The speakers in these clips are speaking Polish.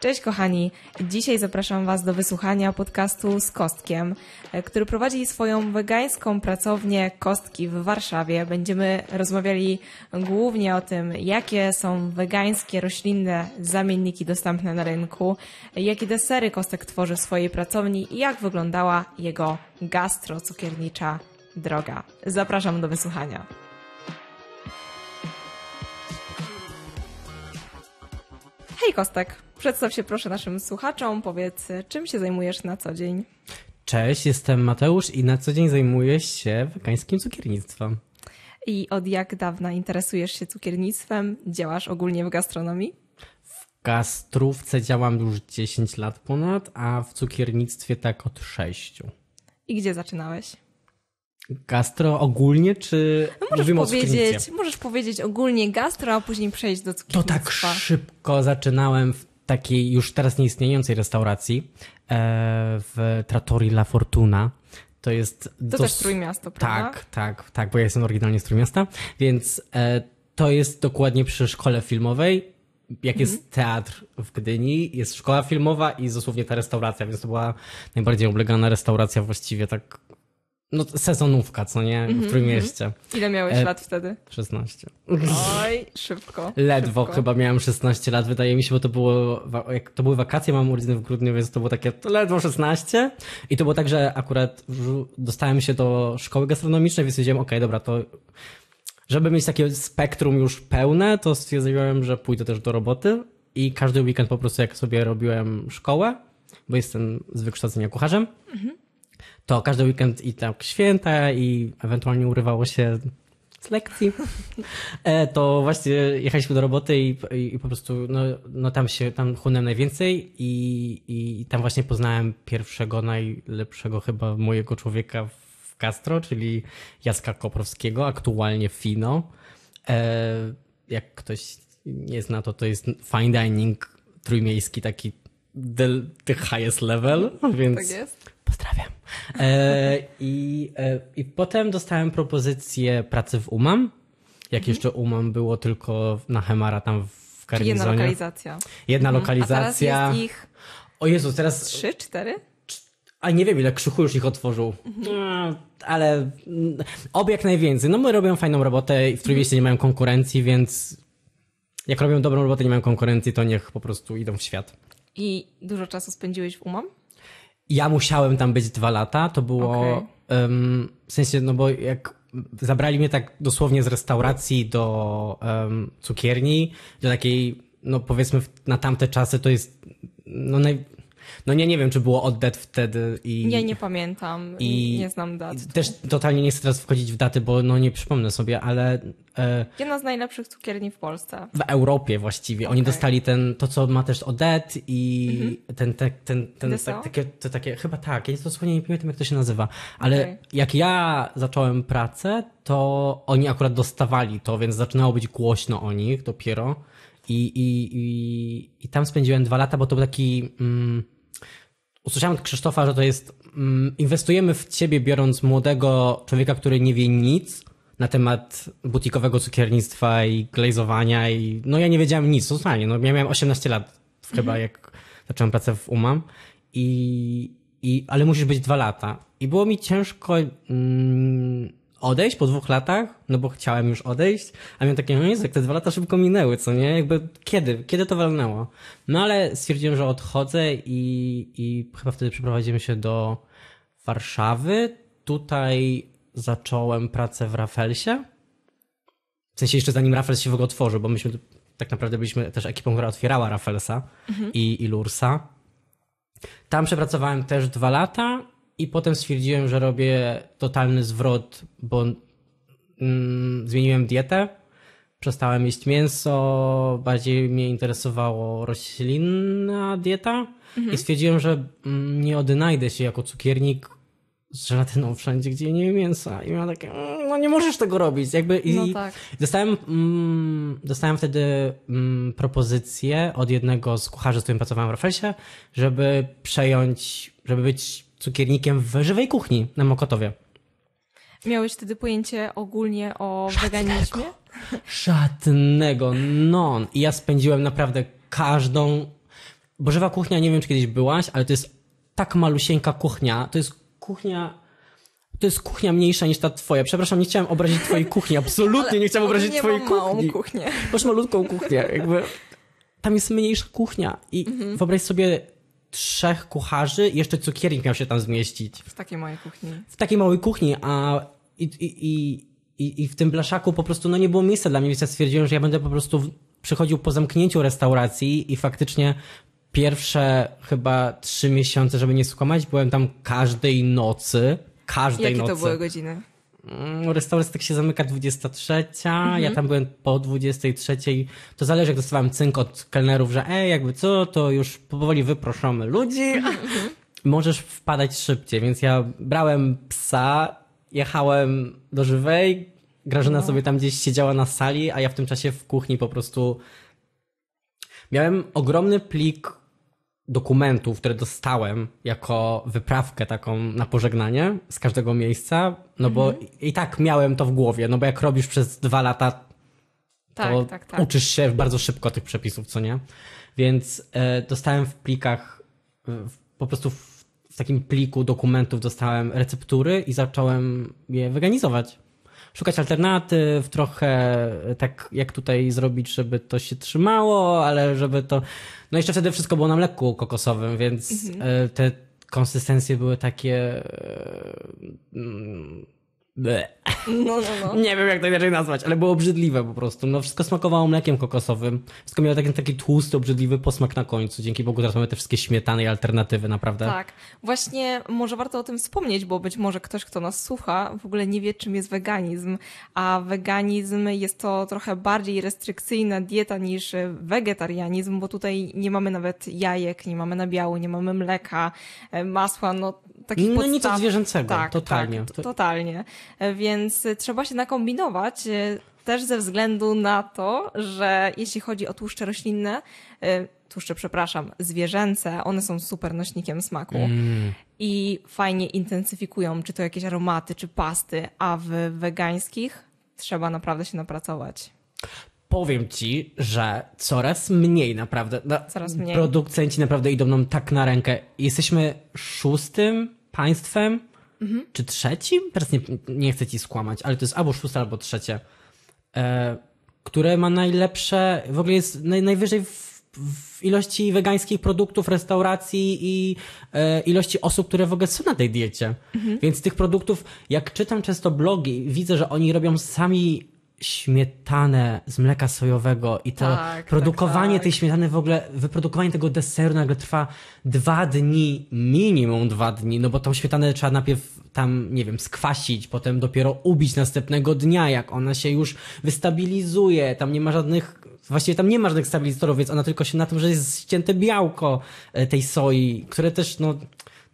Cześć kochani, dzisiaj zapraszam Was do wysłuchania podcastu z Kostkiem, e, który prowadzi swoją wegańską pracownię Kostki w Warszawie. Będziemy rozmawiali głównie o tym, jakie są wegańskie roślinne zamienniki dostępne na rynku, jakie desery Kostek tworzy w swojej pracowni i jak wyglądała jego gastro-cukiernicza droga. Zapraszam do wysłuchania. Hej Kostek, przedstaw się proszę naszym słuchaczom, powiedz czym się zajmujesz na co dzień. Cześć, jestem Mateusz i na co dzień zajmuję się wegańskim cukiernictwem. I od jak dawna interesujesz się cukiernictwem? Działasz ogólnie w gastronomii? W gastrówce działam już 10 lat ponad, a w cukiernictwie tak od 6. I gdzie zaczynałeś? Gastro ogólnie, czy no możesz mówimy powiedzieć, Możesz powiedzieć ogólnie gastro, a później przejść do cukiernictwa. To tak szybko zaczynałem w takiej już teraz nieistniejącej restauracji e, w Trattori La Fortuna. To jest... To dos... też Trójmiasto, prawda? Tak, tak, tak, bo ja jestem oryginalnie z Trójmiasta, więc e, to jest dokładnie przy szkole filmowej jak jest mhm. teatr w Gdyni, jest szkoła filmowa i dosłownie ta restauracja, więc to była najbardziej oblegana restauracja właściwie tak no, sezonówka, co nie? Mm -hmm, w mhm, Trójmieście. mieście? Mhm. Ile miałeś e, lat wtedy? 16. Oj, szybko. Ledwo szybko. chyba miałem 16 lat, wydaje mi się, bo to było, jak to były wakacje, mam urodziny w grudniu, więc to było takie to ledwo 16. I to było tak, że akurat dostałem się do szkoły gastronomicznej, więc wiedziałem, okej, okay, dobra, to żeby mieć takie spektrum już pełne, to stwierdziłem, że pójdę też do roboty i każdy weekend po prostu jak sobie robiłem szkołę, bo jestem z wykształcenia kucharzem, mm -hmm to każdy weekend i tak święta i ewentualnie urywało się z lekcji, e, to właśnie jechaliśmy do roboty i, i, i po prostu no, no, tam się, tam chłonąłem najwięcej i, i tam właśnie poznałem pierwszego, najlepszego chyba mojego człowieka w Castro, czyli Jaska Koprowskiego, aktualnie Fino. E, jak ktoś nie zna, to to jest fine dining trójmiejski, taki the, the highest level, tak więc... Tak jest Pozdrawiam. E, i, e, I potem dostałem propozycję pracy w UMAM. Jak mhm. jeszcze UMAM było tylko na Hemara tam w garnizonie. jedna lokalizacja. Jedna mhm. lokalizacja. A teraz jest ich... O Jezu, teraz... Trzy, cztery? A nie wiem, ile krzychu już ich otworzył. Mhm. No, ale mm, obie jak najwięcej. No my robią fajną robotę i w Trójmieście nie mają konkurencji, więc jak robią dobrą robotę, nie mają konkurencji, to niech po prostu idą w świat. I dużo czasu spędziłeś w UMAM? ja musiałem tam być dwa lata. To było okay. um, w sensie, no bo jak zabrali mnie tak dosłownie z restauracji do um, cukierni, do takiej, no powiedzmy na tamte czasy to jest no naj, no nie, nie wiem, czy było Odet wtedy i... Nie, nie pamiętam i nie znam dat. Też totalnie nie chcę teraz wchodzić w daty, bo no nie przypomnę sobie, ale... E... Jedna z najlepszych cukierni w Polsce. W Europie właściwie. Okay. Oni dostali ten, to co ma też odet i mhm. ten, ten, ten, tak, takie, to takie, chyba tak, ja dosłownie nie pamiętam jak to się nazywa, ale okay. jak ja zacząłem pracę, to oni akurat dostawali to, więc zaczynało być głośno o nich dopiero. I, i, i, i tam spędziłem dwa lata, bo to był taki... Mm, usłyszałem od Krzysztofa, że to jest mm, inwestujemy w ciebie biorąc młodego człowieka, który nie wie nic na temat butikowego cukiernictwa i glazowania i no ja nie wiedziałem nic, totalnie. No ja miałem 18 lat chyba mhm. jak zacząłem pracę w UMAM i, i ale musisz być dwa lata. I było mi ciężko mm, odejść po dwóch latach, no bo chciałem już odejść, a miałem takie, no hmm, jak te dwa lata szybko minęły, co nie? Jakby kiedy? Kiedy to walnęło? No ale stwierdziłem, że odchodzę i, i chyba wtedy przeprowadzimy się do Warszawy. Tutaj zacząłem pracę w Rafelsie. W sensie jeszcze zanim Rafels się w ogóle otworzył, bo myśmy tak naprawdę byliśmy też ekipą, która otwierała Rafelsa mhm. i, i Lursa. Tam przepracowałem też dwa lata i potem stwierdziłem, że robię totalny zwrot, bo mm, zmieniłem dietę, przestałem jeść mięso, bardziej mnie interesowało roślinna dieta mhm. i stwierdziłem, że mm, nie odnajdę się jako cukiernik z żelatyną wszędzie, gdzie nie ma mięsa. I miałem takie, mm, no nie możesz tego robić. Jakby i, no tak. dostałem, mm, dostałem wtedy mm, propozycję od jednego z kucharzy, z którym pracowałem w Rafelsie, żeby przejąć, żeby być cukiernikiem w żywej kuchni na Mokotowie. Miałeś wtedy pojęcie ogólnie o weganizmie? Żadnego, non. I ja spędziłem naprawdę każdą... Bo żywa kuchnia, nie wiem czy kiedyś byłaś, ale to jest tak malusieńka kuchnia. To jest kuchnia... To jest kuchnia mniejsza niż ta twoja. Przepraszam, nie chciałem obrazić twojej kuchni. Absolutnie nie chciałem obrazić nie twojej kuchni. Małą kuchnię. Masz malutką kuchnię, jakby. Tam jest mniejsza kuchnia i mhm. wyobraź sobie trzech kucharzy i jeszcze cukiernik miał się tam zmieścić. W takiej małej kuchni. W takiej małej kuchni, a i, i, i, i w tym blaszaku po prostu no, nie było miejsca dla mnie, więc ja stwierdziłem, że ja będę po prostu przychodził po zamknięciu restauracji i faktycznie pierwsze chyba trzy miesiące, żeby nie skłamać, byłem tam każdej nocy. Każdej Jakie nocy. Jakie to były godziny? Mm, restauracja tak się zamyka 23, mhm. ja tam byłem po 23, to zależy jak dostawałem cynk od kelnerów, że ej, jakby co, to już powoli wyproszamy ludzi, mhm. możesz wpadać szybciej, więc ja brałem psa, jechałem do Żywej, Grażyna no. sobie tam gdzieś siedziała na sali, a ja w tym czasie w kuchni po prostu miałem ogromny plik dokumentów, które dostałem jako wyprawkę taką na pożegnanie z każdego miejsca, no mhm. bo i tak miałem to w głowie, no bo jak robisz przez dwa lata, to tak, tak, tak. uczysz się bardzo szybko tych przepisów, co nie? Więc e, dostałem w plikach, w, po prostu w, w takim pliku dokumentów dostałem receptury i zacząłem je weganizować szukać alternatyw, trochę tak jak tutaj zrobić, żeby to się trzymało, ale żeby to. No jeszcze wtedy wszystko było na mleku kokosowym, więc mhm. Y, te konsystencje były takie. Y, mm, no, no, no. Nie wiem, jak to inaczej nazwać, ale było obrzydliwe po prostu. No, wszystko smakowało mlekiem kokosowym. Wszystko miało taki, taki tłusty, obrzydliwy posmak na końcu. Dzięki Bogu teraz mamy te wszystkie śmietane i alternatywy, naprawdę. Tak. Właśnie może warto o tym wspomnieć, bo być może ktoś, kto nas słucha, w ogóle nie wie, czym jest weganizm. A weganizm jest to trochę bardziej restrykcyjna dieta niż wegetarianizm, bo tutaj nie mamy nawet jajek, nie mamy nabiału, nie mamy mleka, e, masła, no takich No podstaw... nic od zwierzęcego, tak, totalnie. Tak, totalnie więc trzeba się nakombinować e, też ze względu na to, że jeśli chodzi o tłuszcze roślinne, e, tłuszcze, przepraszam, zwierzęce, one są super nośnikiem smaku mm. i fajnie intensyfikują, czy to jakieś aromaty, czy pasty, a w wegańskich trzeba naprawdę się napracować. Powiem ci, że coraz mniej naprawdę. No, coraz mniej. Producenci naprawdę idą nam tak na rękę. Jesteśmy szóstym państwem, mhm. czy trzecim, teraz nie, nie chcę ci skłamać, ale to jest albo szóste, albo trzecie, e, które ma najlepsze, w ogóle jest naj, najwyżej w, w, ilości wegańskich produktów, restauracji i e, ilości osób, które w ogóle są na tej diecie. Mhm. Więc tych produktów, jak czytam często blogi, widzę, że oni robią sami śmietanę z mleka sojowego i to tak, tak produkowanie tak, tak. tej śmietany w ogóle, wyprodukowanie tego deseru nagle trwa dwa dni, minimum dwa dni, no bo tą śmietanę trzeba najpierw tam, nie wiem, skwasić, potem dopiero ubić następnego dnia, jak ona się już wystabilizuje, tam nie ma żadnych Właściwie tam nie ma żadnych stabilizatorów, więc ona tylko się na tym, że jest ścięte białko e, tej soi, które też, no,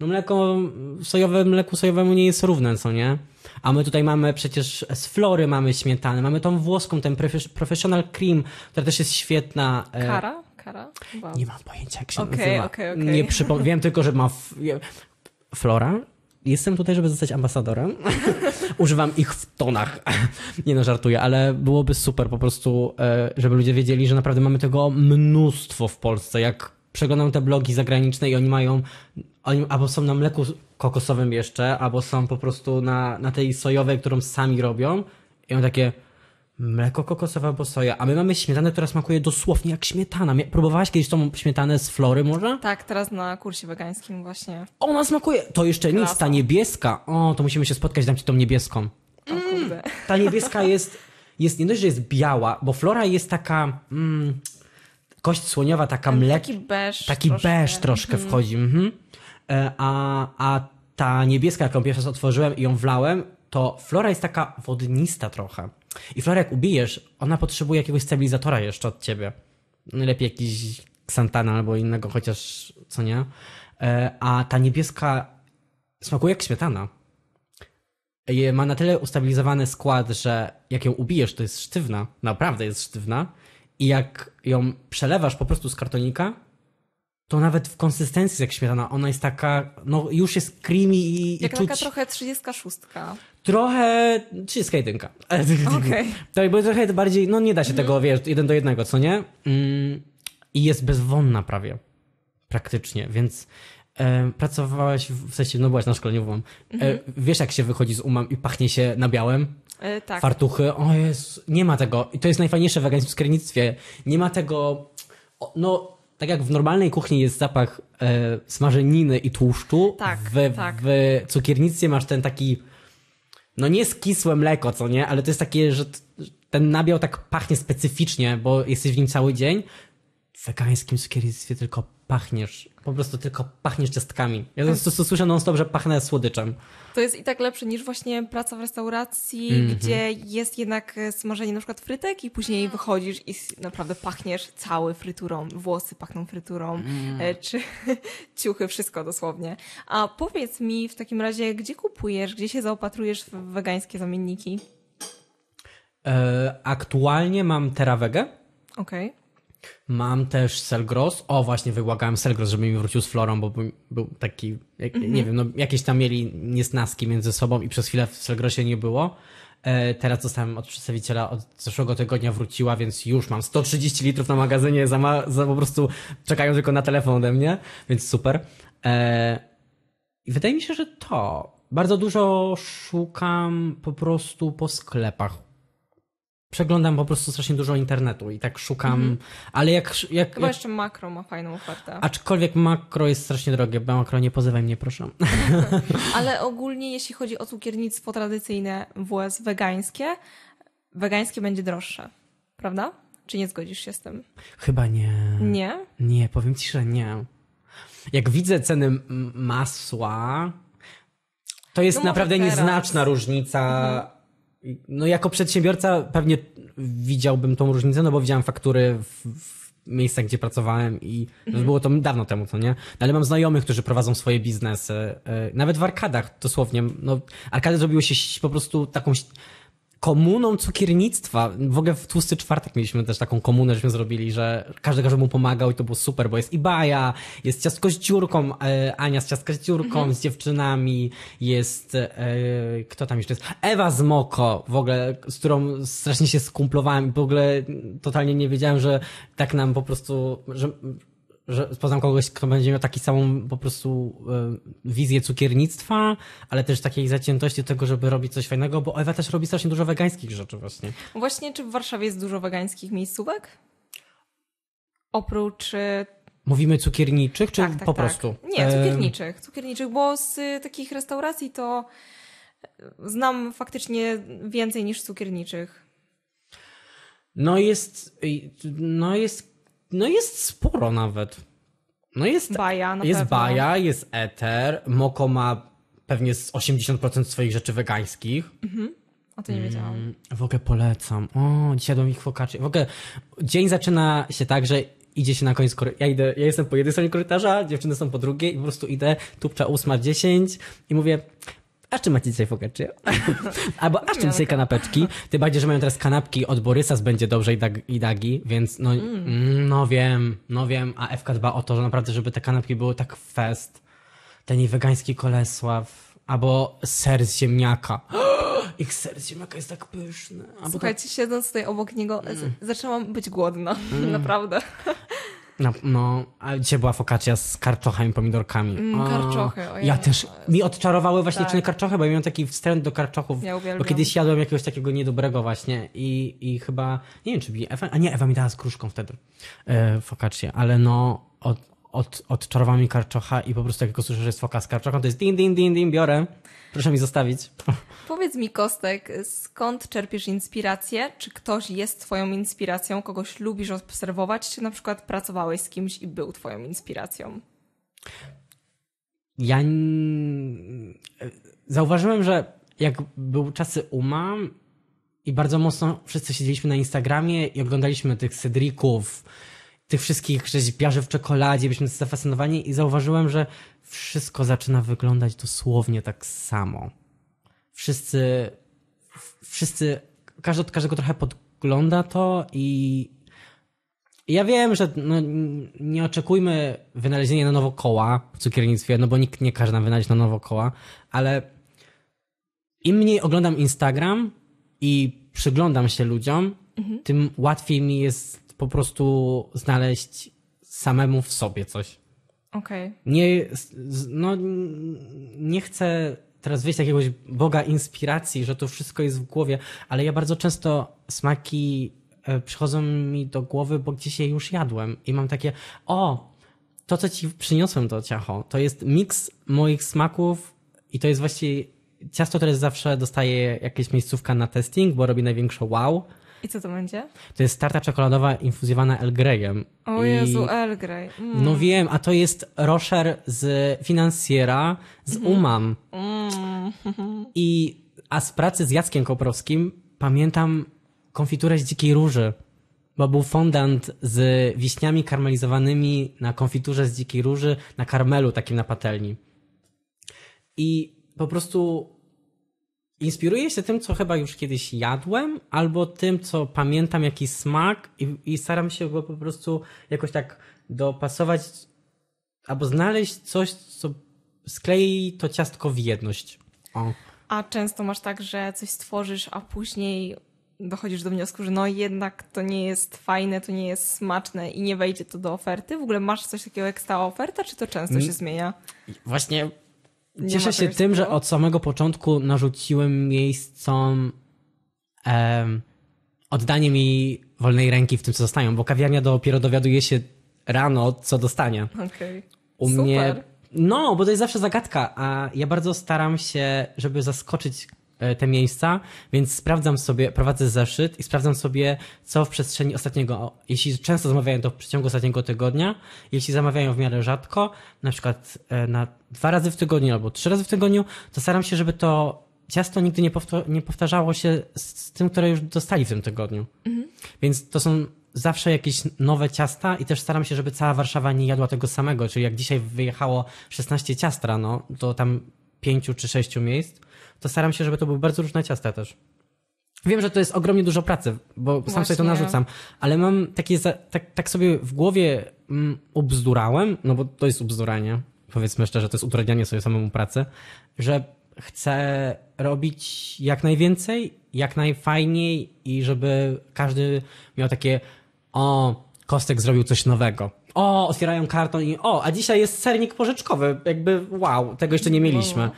no mleko sojowe mleku sojowemu nie jest równe, co nie? A my tutaj mamy przecież z flory mamy śmietany, mamy tą włoską, ten professional cream, która też jest świetna. E, Kara? Kara? Wow. Nie mam pojęcia, jak się okay, nazywa. Okay, okay. Nie przypomnę, wiem tylko, że ma... Flora? Jestem tutaj, żeby zostać ambasadorem. Używam ich w tonach. Nie no, żartuję, ale byłoby super po prostu, e, żeby ludzie wiedzieli, że naprawdę mamy tego mnóstwo w Polsce. Jak przeglądam te blogi zagraniczne i oni mają oni albo są na mleku kokosowym jeszcze, albo są po prostu na, na tej sojowej, którą sami robią i mają takie mleko kokosowe albo soja, a my mamy śmietanę, która smakuje dosłownie jak śmietana. Próbowałaś kiedyś tą śmietanę z flory może? Tak, teraz na kursie wegańskim właśnie. Ona smakuje, to jeszcze Klasa. nic, ta niebieska. O, to musimy się spotkać, dam ci tą niebieską. O kurde. Ta niebieska jest, jest nie dość, że jest biała, bo flora jest taka... Mm, kość słoniowa, taka mleko, Taki beż. Taki troszkę. beż troszkę mhm. wchodzi. Mhm. E, a, a ta niebieska, jaką pierwszy raz otworzyłem i ją wlałem, to flora jest taka wodnista trochę. I flora jak ubijesz, ona potrzebuje jakiegoś stabilizatora jeszcze od ciebie. Lepiej jakiś Xantana albo innego, chociaż co nie. E, a ta niebieska smakuje jak śmietana. Ma na tyle ustabilizowany skład, że jak ją ubijesz, to jest sztywna. Naprawdę jest sztywna. I jak ją przelewasz po prostu z kartonika, to nawet w konsystencji jest jak śmietana. No, ona jest taka, no już jest creamy i, jak i czuć... taka trochę 36. Trochę 31. Okej. Okay. Tak, bo trochę bardziej, no nie da się mm. tego, wiesz, jeden do jednego, co nie? Mm. I jest bezwonna prawie. Praktycznie, więc e, pracowałaś, w sensie, no byłaś na szkoleniu, byłam. Mm -hmm. e, mhm. wiesz jak się wychodzi z umam i pachnie się na białym? E, tak. Fartuchy, o jest nie ma tego. I to jest najfajniejsze w wegańskim skiernictwie. Nie ma tego, no tak jak w normalnej kuchni jest zapach e, smażeniny i tłuszczu, tak, w, tak. w cukiernicy masz ten taki, no nie skisłe mleko, co nie, ale to jest takie, że ten nabiał tak pachnie specyficznie, bo jesteś w nim cały dzień. W wegańskim cukiernictwie tylko pachniesz po prostu tylko pachniesz ciastkami. Ja po prostu słyszę non-stop, że pachnę słodyczem. To jest i tak lepsze niż właśnie praca w restauracji, mm -hmm. gdzie jest jednak e, smażenie na przykład frytek i później mhm. wychodzisz i naprawdę pachniesz cały fryturą. Włosy pachną fryturą, mm. czy ciuchy, wszystko dosłownie. A powiedz mi w takim razie, gdzie kupujesz, gdzie się zaopatrujesz w wegańskie zamienniki? E, aktualnie mam terawegę. Okej. Okay Mam też Selgros. O, właśnie wybłagałem Selgros, żeby mi wrócił z Florą, bo był taki, jak, nie mhm. wiem, no jakieś tam mieli niesnaski między sobą i przez chwilę w Selgrosie nie było. E, teraz dostałem od przedstawiciela, od zeszłego tygodnia wróciła, więc już mam 130 litrów na magazynie, za, za po prostu czekają tylko na telefon ode mnie, więc super. E, I wydaje mi się, że to. Bardzo dużo szukam po prostu po sklepach przeglądam po prostu strasznie dużo internetu i tak szukam, mm ale jak, jak... Chyba jeszcze makro ma fajną ofertę. Aczkolwiek makro jest strasznie drogie, bo makro nie pozywaj mnie, proszę. ale ogólnie jeśli chodzi o cukiernictwo tradycyjne WS wegańskie, wegańskie będzie droższe, prawda? Czy nie zgodzisz się z tym? Chyba nie. Nie? Nie, powiem ci, że nie. Jak widzę ceny masła, to jest no naprawdę teraz. nieznaczna różnica... Mhm no jako przedsiębiorca pewnie widziałbym tą różnicę, no bo widziałem faktury w, w miejscach, gdzie pracowałem i no, mhm. było to dawno temu, co nie? No ale mam znajomych, którzy prowadzą swoje biznesy, e, e, nawet w arkadach dosłownie. No, arkady zrobiły się po prostu taką komuną cukiernictwa. W ogóle w Tłusty Czwartek mieliśmy też taką komunę, żeśmy zrobili, że każdy każdemu pomagał i to było super, bo jest i Baja, jest ciastko z dziurką, e, Ania z ciastka z dziurką, mhm. z dziewczynami, jest, e, kto tam jeszcze jest? Ewa z Moko, w ogóle, z którą strasznie się skumplowałem i w ogóle totalnie nie wiedziałem, że tak nam po prostu, że że poznam kogoś, kto będzie miał taki samą po prostu e, wizję cukiernictwa, ale też takiej zaciętości tego, żeby robić coś fajnego, bo Ewa też robi strasznie dużo wegańskich rzeczy właśnie. Właśnie, czy w Warszawie jest dużo wegańskich miejscówek? Oprócz e, Mówimy cukierniczych, czy tak, tak, po tak. prostu? Nie, e, cukierniczych, cukierniczych, bo z takich restauracji to znam faktycznie więcej niż cukierniczych. No jest, no jest no jest sporo nawet. No jest Baja, na jest pewno. Baja, jest Ether, Moko ma pewnie 80% swoich rzeczy wegańskich. Mhm. O to nie mm, wiedziałam. w ogóle polecam. O, dzisiaj do ich fokaczy. W ogóle dzień zaczyna się tak, że idzie się na koniec korytarza. Ja idę, ja jestem po jednej stronie korytarza, dziewczyny są po drugiej i po prostu idę, tupcza ósma, dziesięć i mówię, aż czy macie dzisiaj fokacie? Albo aż czym dzisiaj kanapeczki? Tym bardziej, że mają teraz kanapki od Borysa z Będzie Dobrze i, dag, i Dagi, więc no, mm. mm no wiem, no wiem, a FK dba o to, że naprawdę, żeby te kanapki były tak fest. Ten jej wegański kolesław, albo ser z ziemniaka. Ich ser z ziemniaka jest tak pyszny. Albo Słuchajcie, tak... siedząc tutaj obok niego, mm. zaczęłam być głodna, mm. naprawdę. No, no, a dzisiaj była fokacja z karczochami pomidorkami. Mm, o, karczochy, ojej. Ja też, mi odczarowały właśnie tak. karczochy, bo ja miałem taki wstręt do karczochów. Ja Bo kiedyś jadłem jakiegoś takiego niedobrego właśnie i, i chyba, nie wiem czy mi Ewa, a nie, Ewa mi dała z kruszką wtedy e, focaccia, ale no, od, od, od czarowami karczocha i po prostu jak go słyszę, że jest foka z karczochą, to jest din, din, din, din, biorę. Proszę mi zostawić. Powiedz mi, Kostek, skąd czerpiesz inspirację? Czy ktoś jest twoją inspiracją? Kogoś lubisz obserwować? Czy na przykład pracowałeś z kimś i był twoją inspiracją? Ja zauważyłem, że jak był czasy UMA i bardzo mocno wszyscy siedzieliśmy na Instagramie i oglądaliśmy tych Cedrików tych wszystkich rzeźbiarzy w czekoladzie, byliśmy zafascynowani i zauważyłem, że wszystko zaczyna wyglądać dosłownie tak samo. Wszyscy, wszyscy, każdy od każdego trochę podgląda to i ja wiem, że no, nie oczekujmy wynalezienia na nowo koła w cukiernictwie, no bo nikt nie każe nam wynaleźć na nowo koła, ale im mniej oglądam Instagram i przyglądam się ludziom, mhm. tym łatwiej mi jest po prostu znaleźć samemu w sobie coś. Okej. Okay. Nie, no, nie chcę teraz wyjść jakiegoś boga inspiracji, że to wszystko jest w głowie, ale ja bardzo często smaki e, przychodzą mi do głowy, bo gdzieś je już jadłem i mam takie, o, to co ci przyniosłem do ciacho, to jest miks moich smaków i to jest właściwie ciasto, które zawsze dostaje jakieś miejscówka na testing, bo robi największe wow. I co to będzie? To jest tarta czekoladowa infuzjowana El Greyem. O I... Jezu, El Grey. Mm. No wiem, a to jest rosher z finansjera z mm. Umam. Mm. I, a z pracy z Jackiem Koprowskim pamiętam konfiturę z dzikiej róży. Bo był fondant z wiśniami karmelizowanymi na konfiturze z dzikiej róży, na karmelu takim na patelni. I po prostu Inspiruję się tym, co chyba już kiedyś jadłem, albo tym, co pamiętam, jaki smak, i, i staram się go po prostu jakoś tak dopasować, albo znaleźć coś, co sklei to ciastko w jedność. O. A często masz tak, że coś stworzysz, a później dochodzisz do wniosku, że no jednak to nie jest fajne, to nie jest smaczne i nie wejdzie to do oferty? W ogóle masz coś takiego jak stała oferta, czy to często się zmienia? Właśnie Cieszę się tym, że od samego początku narzuciłem miejscom oddanie mi wolnej ręki w tym, co dostają, bo kawiarnia dopiero dowiaduje się rano, co dostanie. Okej. Okay. U Super. mnie. No, bo to jest zawsze zagadka, a ja bardzo staram się, żeby zaskoczyć E, te miejsca, więc sprawdzam sobie, prowadzę zeszyt i sprawdzam sobie, co w przestrzeni ostatniego, jeśli często zamawiają to w przeciągu ostatniego tygodnia, jeśli zamawiają w miarę rzadko, na przykład e, na dwa razy w tygodniu albo trzy razy w tygodniu, to staram się, żeby to ciasto nigdy nie, nie powtarzało się z, tym, które już dostali w tym tygodniu. Mhm. Więc to są zawsze jakieś nowe ciasta i też staram się, żeby cała Warszawa nie jadła tego samego. Czyli jak dzisiaj wyjechało 16 ciast rano, to tam 5 czy 6 miejsc, to staram się, żeby to były bardzo różne ciasta też. Wiem, że to jest ogromnie dużo pracy, bo Właśnie. sam sobie to narzucam, ale mam takie, tak, tak sobie w głowie mm, ubzdurałem, no bo to jest ubzduranie, powiedzmy szczerze, to jest utrudnianie sobie samemu pracy, że chcę robić jak najwięcej, jak najfajniej i żeby każdy miał takie o, Kostek zrobił coś nowego. O, otwierają karton i o, a dzisiaj jest sernik pożyczkowy. Jakby wow, tego jeszcze nie mieliśmy. No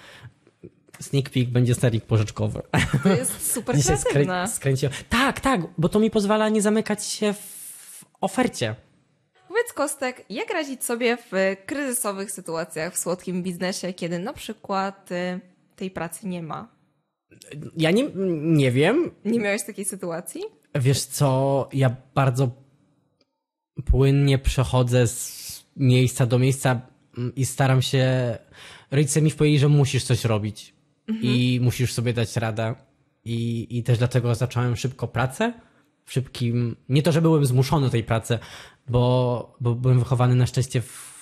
sneak peek będzie starik porzeczkowy. To jest super kreatywne. Skrę tak, tak, bo to mi pozwala nie zamykać się w ofercie. Powiedz Kostek, jak radzić sobie w kryzysowych sytuacjach w słodkim biznesie, kiedy na przykład y, tej pracy nie ma? Ja nie, nie wiem. Nie miałeś takiej sytuacji? Wiesz co, ja bardzo płynnie przechodzę z miejsca do miejsca mm, i staram się rodzice mi powiedzieli, że musisz coś robić. Mhm. i musisz sobie dać radę. I, I też dlatego zacząłem szybko pracę. W szybkim. Nie to, że byłem zmuszony do tej pracy, bo, bo byłem wychowany na szczęście w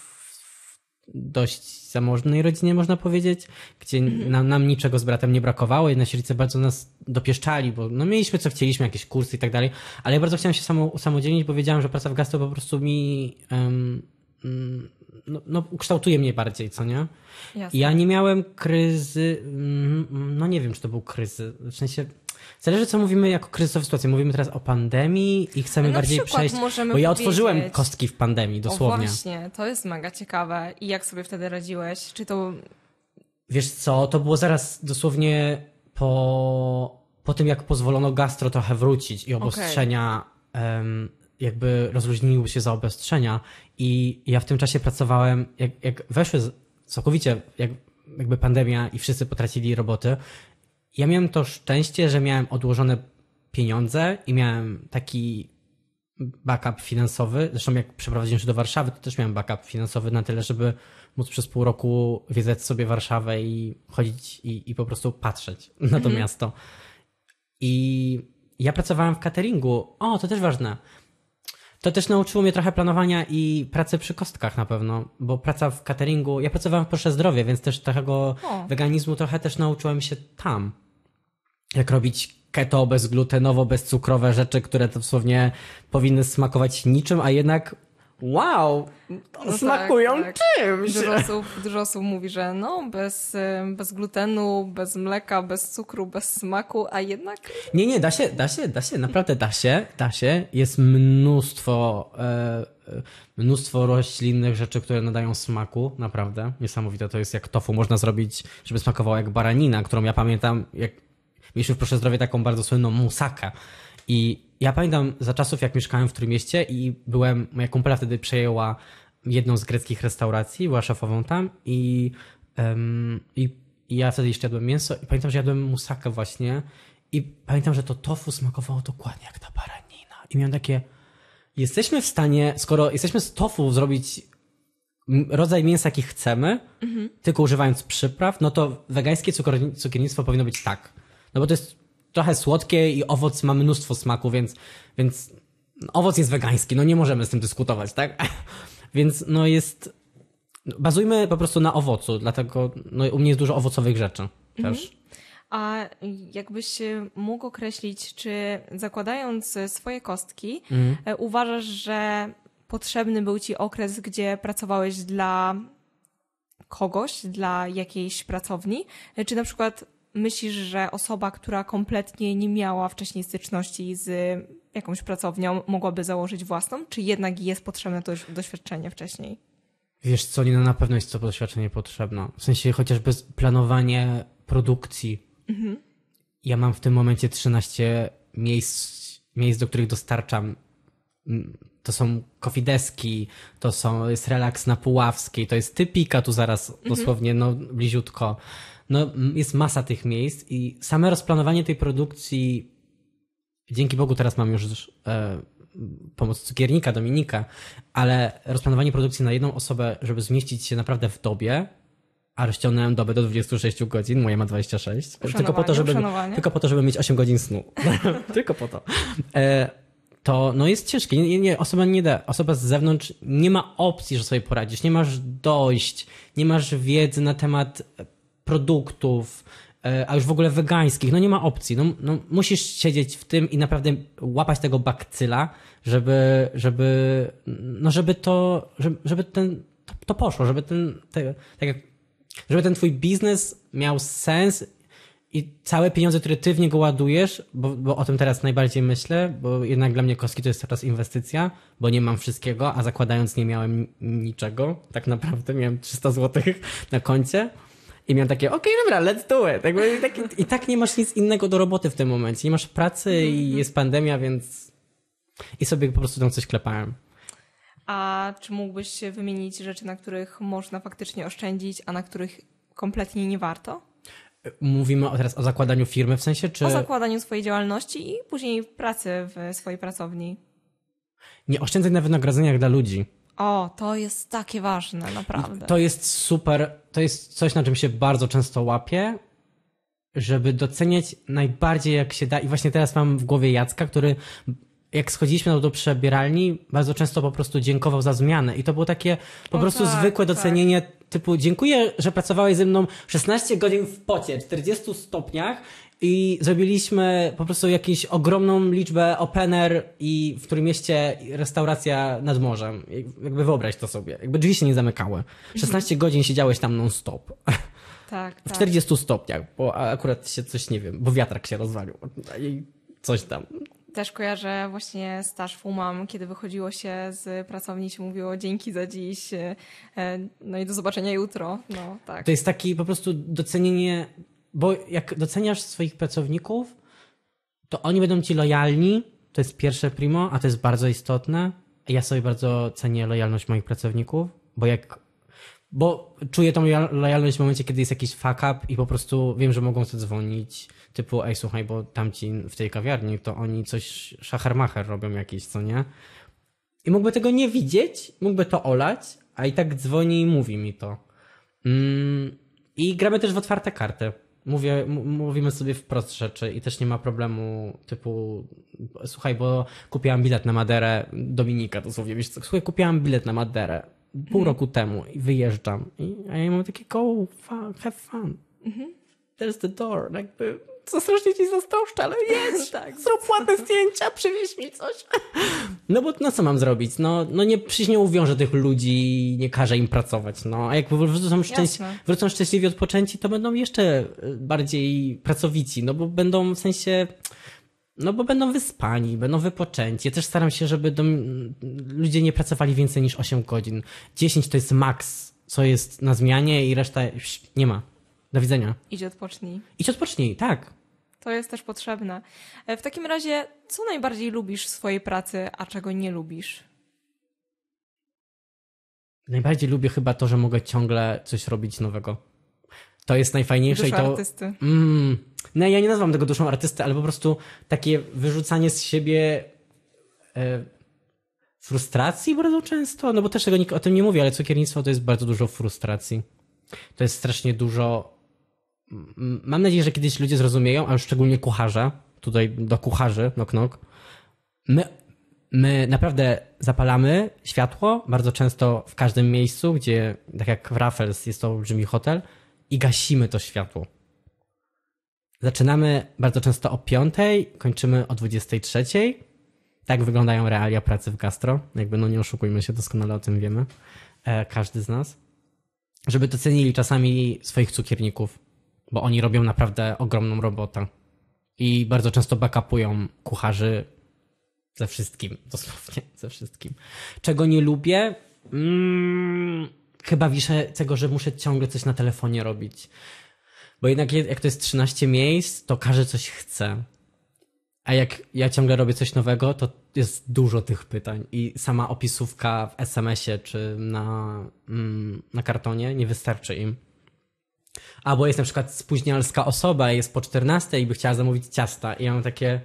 dość zamożnej rodzinie, można powiedzieć, gdzie mhm. nam, nam niczego z bratem nie brakowało i nasi rodzice bardzo nas dopieszczali, bo no mieliśmy co chcieliśmy, jakieś kursy i tak dalej, ale ja bardzo chciałem się samo, samodzielnić bo wiedziałem, że praca w gastro po prostu mi um, Mm, no, no, kształtuje mnie bardziej, co nie? Jasne. Ja nie miałem kryzy, mm, mm, no nie wiem, czy to był kryzys, w sensie Zależy, co mówimy jako kryzysowe sytuacja. Mówimy teraz o pandemii i chcemy bardziej przejść. Bo ja otworzyłem kostki w pandemii, dosłownie. O właśnie, to jest mega ciekawe. I jak sobie wtedy radziłeś? Czy to. Wiesz co, to było zaraz dosłownie po, po tym, jak pozwolono gastro trochę wrócić i obostrzenia okay jakby rozluźniły się zaobostrzenia i ja w tym czasie pracowałem, jak, jak weszły całkowicie, jak, jakby pandemia i wszyscy potracili roboty, ja miałem to szczęście, że miałem odłożone pieniądze i miałem taki backup finansowy. Zresztą jak przeprowadziłem się do Warszawy, to też miałem backup finansowy na tyle, żeby móc przez pół roku wiedzać sobie Warszawę i chodzić i, i po prostu patrzeć na to mhm. miasto. I ja pracowałem w cateringu. O, to też ważne. To też nauczyło mnie trochę planowania i pracy przy kostkach na pewno, bo praca w cateringu, ja pracowałem w Proszę Zdrowie, więc też tego o. weganizmu trochę też nauczyłem się tam. Jak robić keto, bezglutenowo, bezcukrowe rzeczy, które dosłownie powinny smakować niczym, a jednak wow, no tak, smakują tak, tak. czymś. Dużo osób, dużo osób mówi, że no, bez, bez glutenu, bez mleka, bez cukru, bez smaku, a jednak... Nie, nie, da się, da się, da się, naprawdę da się, da się. Jest mnóstwo, e, e mnóstwo roślinnych rzeczy, które nadają smaku, naprawdę. Niesamowite to jest, jak tofu można zrobić, żeby smakowało jak baranina, którą ja pamiętam, jak mieliśmy w Proszę Zdrowie taką bardzo słynną musakę i ja pamiętam za czasów, jak mieszkałem w Trójmieście i byłem, moja kumpela wtedy przejęła jedną z greckich restauracji, była szefową tam i, um, i, i, ja wtedy jeszcze jadłem mięso i pamiętam, że jadłem musakę właśnie i pamiętam, że to tofu smakowało dokładnie jak ta baranina i miałem takie, jesteśmy w stanie, skoro jesteśmy z tofu zrobić rodzaj mięsa, jaki chcemy, mhm. tylko używając przypraw, no to wegańskie cukiernictwo powinno być tak. No bo to jest trochę słodkie i owoc ma mnóstwo smaku, więc, więc owoc jest wegański, no nie możemy z tym dyskutować, tak? więc no jest, bazujmy po prostu na owocu, dlatego no u mnie jest dużo owocowych rzeczy mhm. też. A jakbyś mógł określić, czy zakładając swoje kostki, mhm. E, uważasz, że potrzebny był ci okres, gdzie pracowałeś dla kogoś, dla jakiejś pracowni? E, czy na przykład myślisz, że osoba, która kompletnie nie miała wcześniej styczności z jakąś pracownią, mogłaby założyć własną? Czy jednak jest potrzebne to doświadczenie wcześniej? Wiesz co, nie, no na pewno jest to doświadczenie potrzebne. W sensie chociażby planowanie produkcji. Mhm. Ja mam w tym momencie 13 miejsc, miejsc, do których dostarczam Mm, to są kofideski, to są, jest relaks na Puławskiej, to jest typika tu zaraz mhm. dosłownie, no bliziutko. No, mm, jest masa tych miejsc i same rozplanowanie tej produkcji, dzięki Bogu teraz mam już e, pomoc cukiernika, Dominika, ale rozplanowanie produkcji na jedną osobę, żeby zmieścić się naprawdę w dobie, a rozciągnąłem dobę do 26 godzin, moja ma 26. Tylko po, to, żeby, tylko po to, żeby mieć 8 godzin snu. tylko po to. E, to no jest ciężkie. Nie, nie, osoba, nie da, osoba z zewnątrz nie ma opcji, że sobie poradzisz. Nie masz dojść, nie masz wiedzy na temat e, produktów, e, a już w ogóle wegańskich. No nie ma opcji. No, no musisz siedzieć w tym i naprawdę łapać tego bakcyla, żeby, żeby, no żeby to, żeby, żeby ten, to, to poszło, żeby ten, te, tak jak, żeby ten twój biznes miał sens i całe pieniądze, które ty w niego ładujesz, bo, bo o tym teraz najbardziej myślę, bo jednak dla mnie koski to jest teraz inwestycja, bo nie mam wszystkiego, a zakładając nie miałem niczego, tak naprawdę miałem 300 złotych na koncie. I miałem takie, okej, okay, dobra, let's do it. Jakby, tak, I tak nie masz nic innego do roboty w tym momencie. Nie masz pracy i mhm. jest pandemia, więc. I sobie po prostu tam coś klepałem. A czy mógłbyś wymienić rzeczy, na których można faktycznie oszczędzić, a na których kompletnie nie warto? Mówimy teraz o zakładaniu firmy w sensie, czy... O zakładaniu swojej działalności i później pracy w swojej pracowni. Nie oszczędzać na wynagrodzeniach dla ludzi. O, to jest takie ważne, naprawdę. To jest super, to jest coś, na czym się bardzo często łapię, żeby doceniać najbardziej jak się da. I właśnie teraz mam w głowie Jacka, który jak schodziliśmy do przebieralni, bardzo często po prostu dziękował za zmianę. I to było takie po no prostu tak, zwykłe tak. docenienie tak. typu dziękuję, że pracowałeś ze mną 16 godzin w pocie, 40 stopniach i zrobiliśmy po prostu jakąś ogromną liczbę opener i w którym mieście restauracja nad morzem. Jakby wyobraź to sobie. Jakby drzwi się nie zamykały. 16 godzin siedziałeś tam non-stop. Tak, tak. W 40 tak. stopniach, bo akurat się coś, nie wiem, bo wiatrak się rozwalił i coś tam. Też kojarzę właśnie staż FUMAM, kiedy wychodziło się z pracowni się mówiło dzięki za dziś, e, e, no i do zobaczenia jutro. No, tak. To jest taki po prostu docenienie, bo jak doceniasz swoich pracowników, to oni będą ci lojalni, to jest pierwsze primo, a to jest bardzo istotne. Ja sobie bardzo cenię lojalność moich pracowników, bo jak bo czuję tą lojalność w momencie, kiedy jest jakiś fuck up i po prostu wiem, że mogą sobie dzwonić typu ej słuchaj, bo tamci w tej kawiarni to oni coś szachermacher robią jakieś, co nie? I mógłby tego nie widzieć, mógłby to olać, a i tak dzwoni i mówi mi to. Mm, I gramy też w otwarte karty. Mówię, mówimy sobie wprost rzeczy i też nie ma problemu typu słuchaj, bo kupiłam bilet na Maderę, Dominika dosłownie, wiesz co, słuchaj, kupiłam bilet na Maderę pół mhm. roku temu i wyjeżdżam. I, a ja mam takie go, fun, have fun. Mm -hmm. There's the door, jakby co strasznie ci zazdroszczę, ale jest tak. zrób płatne zdjęcia, przywieź mi coś. No bo no co mam zrobić? No, no nie, przecież nie uwiążę tych ludzi, nie każę im pracować. No, a jak wrócą, szczęś wrócą szczęśliwi odpoczęci, to będą jeszcze e, bardziej pracowici, no bo będą w sensie... No bo będą wyspani, będą wypoczęci. Ja też staram się, żeby ludzie nie pracowali więcej niż 8 godzin. 10 to jest maks, co jest na zmianie i reszta nie ma. Do widzenia. Idź odpocznij. Idź odpocznij, tak. To jest też potrzebne. E, w takim razie, co najbardziej lubisz w swojej pracy, a czego nie lubisz? Najbardziej lubię chyba to, że mogę ciągle coś robić nowego. To jest najfajniejsze Dusza i to. artysty. Mm, no ja nie nazywam tego duszą artysty, ale po prostu takie wyrzucanie z siebie e, frustracji bardzo często. No bo też tego nikt o tym nie mówi, ale cukiernictwo to jest bardzo dużo frustracji. To jest strasznie dużo mam nadzieję, że kiedyś ludzie zrozumieją, a już szczególnie kucharze, tutaj do kucharzy, nok nok, my, my naprawdę zapalamy światło bardzo często w każdym miejscu, gdzie, tak jak w Raffles jest to olbrzymi hotel, i gasimy to światło. Zaczynamy bardzo często o 5, kończymy o 23. Tak wyglądają realia pracy w gastro. Jakby, no nie oszukujmy się, doskonale o tym wiemy. E, każdy z nas. Żeby docenili czasami swoich cukierników, bo oni robią naprawdę ogromną robotę. I bardzo często backupują kucharzy ze wszystkim, dosłownie ze wszystkim. Czego nie lubię? Mm, chyba wiszę tego, że muszę ciągle coś na telefonie robić. Bo jednak jak to jest 13 miejsc, to każdy coś chce. A jak ja ciągle robię coś nowego, to jest dużo tych pytań i sama opisówka w SMS-ie czy na, mm, na kartonie nie wystarczy im. Albo jest na przykład spóźnialska osoba, jest po 14 i by chciała zamówić ciasta. I ja mam takie.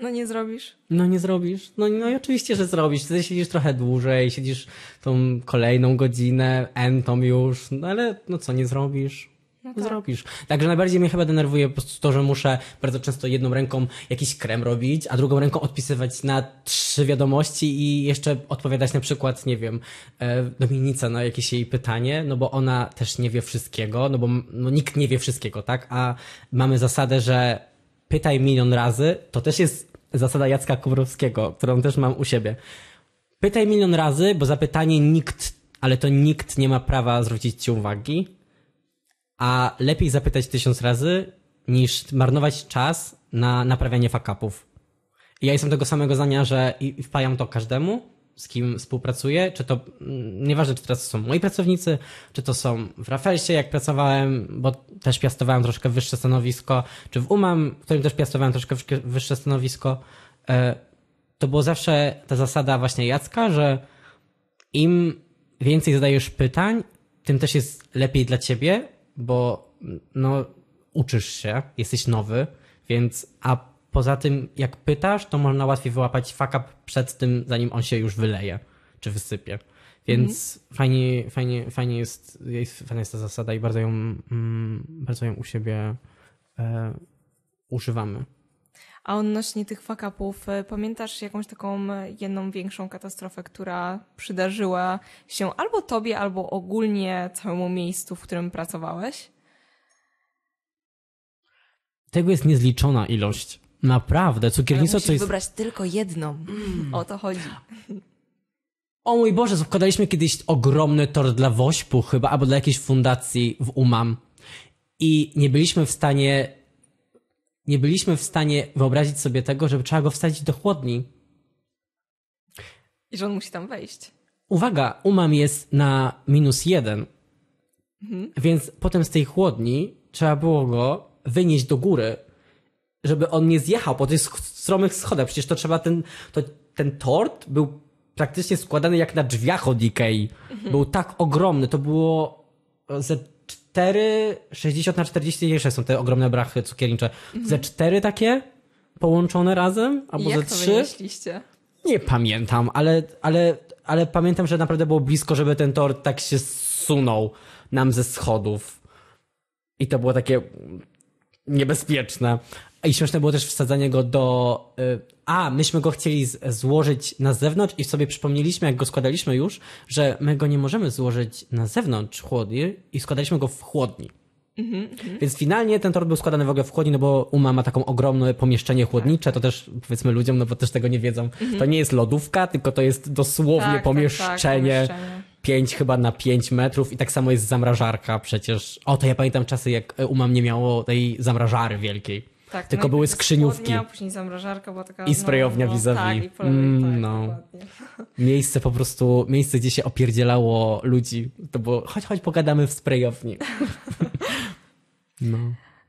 No nie zrobisz. No nie zrobisz. No, no i oczywiście, że zrobisz. Ty siedzisz trochę dłużej, siedzisz tą kolejną godzinę, entom już, no ale no co, nie zrobisz no tak. Także najbardziej mnie chyba denerwuje po prostu to, że muszę bardzo często jedną ręką jakiś krem robić, a drugą ręką odpisywać na trzy wiadomości i jeszcze odpowiadać na przykład, nie wiem, e, Dominica na jakieś jej pytanie, no bo ona też nie wie wszystkiego, no bo no, nikt nie wie wszystkiego, tak? A mamy zasadę, że pytaj milion razy, to też jest zasada Jacka Kubrowskiego, którą też mam u siebie. Pytaj milion razy, bo zapytanie nikt, ale to nikt nie ma prawa zwrócić ci uwagi a lepiej zapytać tysiąc razy, niż marnować czas na naprawianie fakapów. Ja jestem tego samego zdania, że i wpajam to każdemu, z kim współpracuję, czy to, mm, nieważne czy teraz są moi pracownicy, czy to są w Rafelsie, jak pracowałem, bo też piastowałem troszkę wyższe stanowisko, czy w UMAM, w którym też piastowałem troszkę wyższe stanowisko, e, to było zawsze ta zasada właśnie Jacka, że im więcej zadajesz pytań, tym też jest lepiej dla ciebie, bo no, uczysz się, jesteś nowy, więc a poza tym jak pytasz, to można łatwiej wyłapać fuck up przed tym, zanim on się już wyleje czy wysypie. Więc mhm. fajnie, fajnie, fajnie jest, jest, fajna jest ta zasada i bardzo ją, mm, bardzo ją u siebie e, używamy. A odnośnie tych fakapów, e, pamiętasz jakąś taką e, jedną większą katastrofę, która przydarzyła się albo tobie, albo ogólnie całemu miejscu, w którym pracowałeś? Tego jest niezliczona ilość. Naprawdę, cukiernica to jest... wybrać tylko jedną. Mm. O to chodzi. O mój Boże, zakładaliśmy kiedyś ogromny tor dla Wośpu chyba, albo dla jakiejś fundacji w UMAM. I nie byliśmy w stanie nie byliśmy w stanie wyobrazić sobie tego, żeby trzeba go wsadzić do chłodni. I że on musi tam wejść. Uwaga, umam jest na minus jeden. Mhm. Więc potem z tej chłodni trzeba było go wynieść do góry, żeby on nie zjechał po tych stromych schodach. Przecież to trzeba ten, to, ten tort był praktycznie składany jak na drzwiach od Ikei. Mhm. Był tak ogromny. To było ze cztery 60 na 40 jeszcze są te ogromne brachy cukiernicze. Mhm. Ze cztery takie połączone razem? Albo ze trzy? Nie pamiętam, ale, ale, ale pamiętam, że naprawdę było blisko, żeby ten tort tak się sunął nam ze schodów. I to było takie niebezpieczne. I śmieszne było też wsadzanie go do. Y, a, myśmy go chcieli złożyć na zewnątrz i sobie przypomnieliśmy, jak go składaliśmy już, że my go nie możemy złożyć na zewnątrz chłodni i składaliśmy go w chłodni. Mm -hmm. Więc finalnie ten tort był składany w ogóle w chłodni, no bo Uma ma taką ogromne pomieszczenie chłodnicze, to też powiedzmy ludziom, no bo też tego nie wiedzą. Mm -hmm. To nie jest lodówka, tylko to jest dosłownie tak, tak pomieszczenie. Tak, tak, pomieszczenie. 5 chyba na 5 metrów i tak samo jest zamrażarka przecież. O, to ja pamiętam czasy, jak e, Uma nie miało tej zamrażary wielkiej tak. Tylko no były skrzyniówki. później zamrażarka była taka... I sprayownia no, no, vis-a-vis. Tak, mm, tak no. Miejsce po prostu, miejsce gdzie się opierdzielało ludzi. To było, chodź, chodź, pogadamy w sprayowni. no.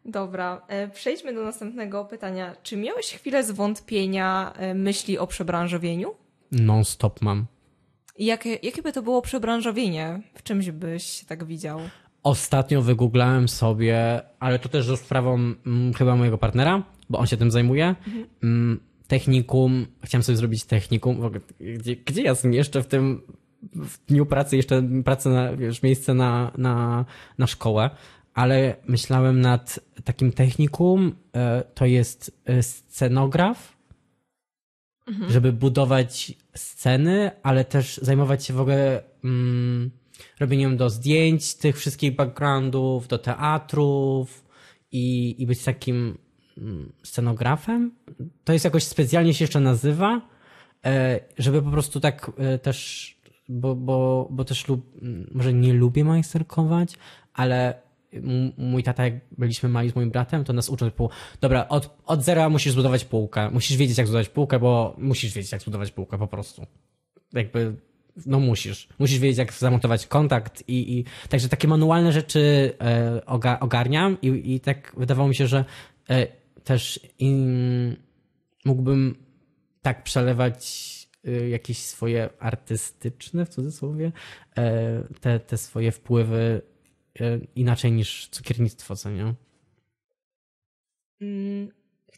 Dobra, e, przejdźmy do następnego pytania. Czy miałeś chwilę zwątpienia e, myśli o przebranżowieniu? Non-stop mam. Jakie, jakie by to było przebranżowienie? W czymś byś tak widział? Ostatnio wygooglałem sobie, ale to też za sprawą mm, chyba mojego partnera, bo on się tym zajmuje. Mm, technikum, chciałem sobie zrobić technikum. Ogóle, gdzie, gdzie ja jeszcze w tym w dniu pracy, jeszcze pracę na, wiesz, miejsce na, na, na szkołę, ale myślałem nad takim technikum, e, to jest e, scenograf, mhm. żeby budować sceny, ale też zajmować się w ogóle. Mm, robieniem do zdjęć tych wszystkich backgroundów, do teatrów i, i być takim mm, scenografem. To jest jakoś specjalnie się jeszcze nazywa, e, żeby po prostu tak e, też, bo, bo, bo też lub, mm, może nie lubię majsterkować, ale mój tata, jak byliśmy mali z moim bratem, to nas uczył, pół, dobra, od, od zera musisz zbudować półkę, musisz wiedzieć jak zbudować półkę, bo musisz wiedzieć jak zbudować półkę po prostu. Jakby no musisz. Musisz wiedzieć, jak zamontować kontakt i, i także takie manualne rzeczy e, oga, ogarniam i, i tak wydawało mi się, że e, też in, mógłbym tak przelewać e, jakieś swoje artystyczne, w cudzysłowie, e, te, te swoje wpływy e, inaczej niż cukiernictwo, co nie? Mm,